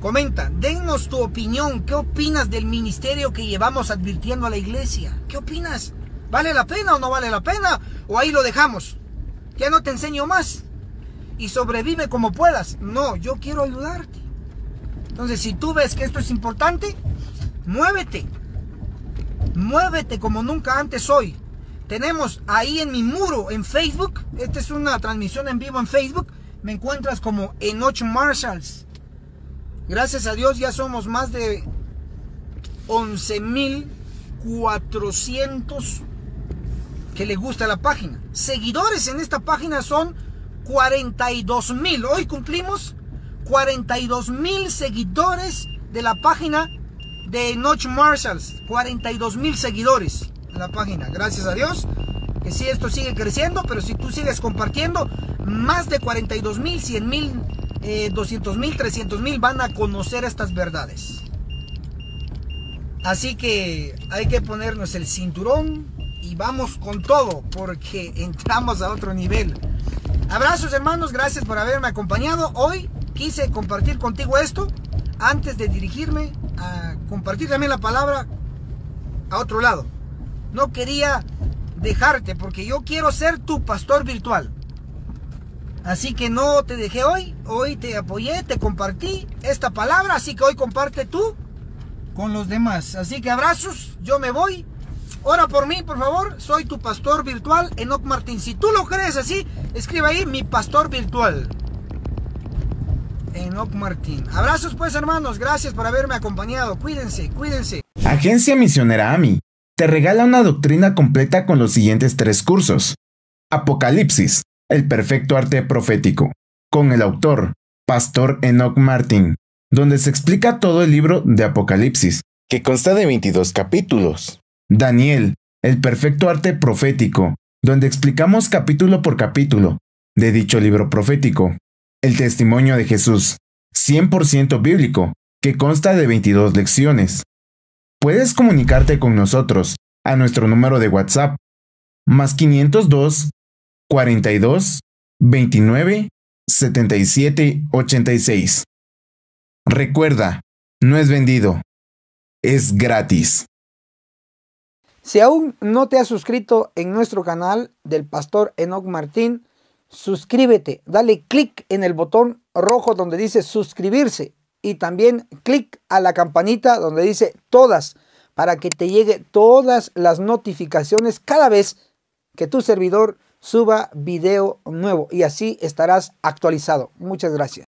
Comenta, denos tu opinión. ¿Qué opinas del ministerio que llevamos advirtiendo a la iglesia? ¿Qué opinas? ¿Vale la pena o no vale la pena? ¿O ahí lo dejamos? Ya no te enseño más. Y sobrevive como puedas. No, yo quiero ayudarte. Entonces, si tú ves que esto es importante, muévete. Muévete como nunca antes hoy. Tenemos ahí en mi muro en Facebook, esta es una transmisión en vivo en Facebook, me encuentras como en Ocho Marshalls. Gracias a Dios ya somos más de 11.400 que le gusta la página. Seguidores en esta página son 42.000 Hoy cumplimos 42.000 mil seguidores de la página de Notch Marshalls, 42 mil seguidores en la página. Gracias a Dios que si esto sigue creciendo, pero si tú sigues compartiendo, más de 42 mil, 100 mil, 200 eh, mil, 300 mil van a conocer estas verdades. Así que hay que ponernos el cinturón y vamos con todo porque entramos a otro nivel. Abrazos hermanos, gracias por haberme acompañado. Hoy quise compartir contigo esto antes de dirigirme a compartir también la palabra a otro lado. No quería dejarte porque yo quiero ser tu pastor virtual. Así que no te dejé hoy, hoy te apoyé, te compartí esta palabra, así que hoy comparte tú con los demás. Así que abrazos, yo me voy. Ora por mí, por favor. Soy tu pastor virtual, Enoch Martín. Si tú lo crees así, escribe ahí mi pastor virtual. Enoch Martín. Abrazos pues hermanos, gracias por haberme acompañado. Cuídense, cuídense. Agencia Misionera AMI te regala una doctrina completa con los siguientes tres cursos. Apocalipsis, el perfecto arte profético, con el autor, Pastor Enoch Martín, donde se explica todo el libro de Apocalipsis, que consta de 22 capítulos. Daniel, el perfecto arte profético, donde explicamos capítulo por capítulo de dicho libro profético el testimonio de Jesús, 100% bíblico, que consta de 22 lecciones. Puedes comunicarte con nosotros a nuestro número de WhatsApp más 502 42 29 77 86. Recuerda, no es vendido, es gratis. Si aún no te has suscrito en nuestro canal del pastor Enoch Martín, suscríbete, dale clic en el botón rojo donde dice suscribirse y también clic a la campanita donde dice todas para que te llegue todas las notificaciones cada vez que tu servidor suba video nuevo y así estarás actualizado. Muchas gracias.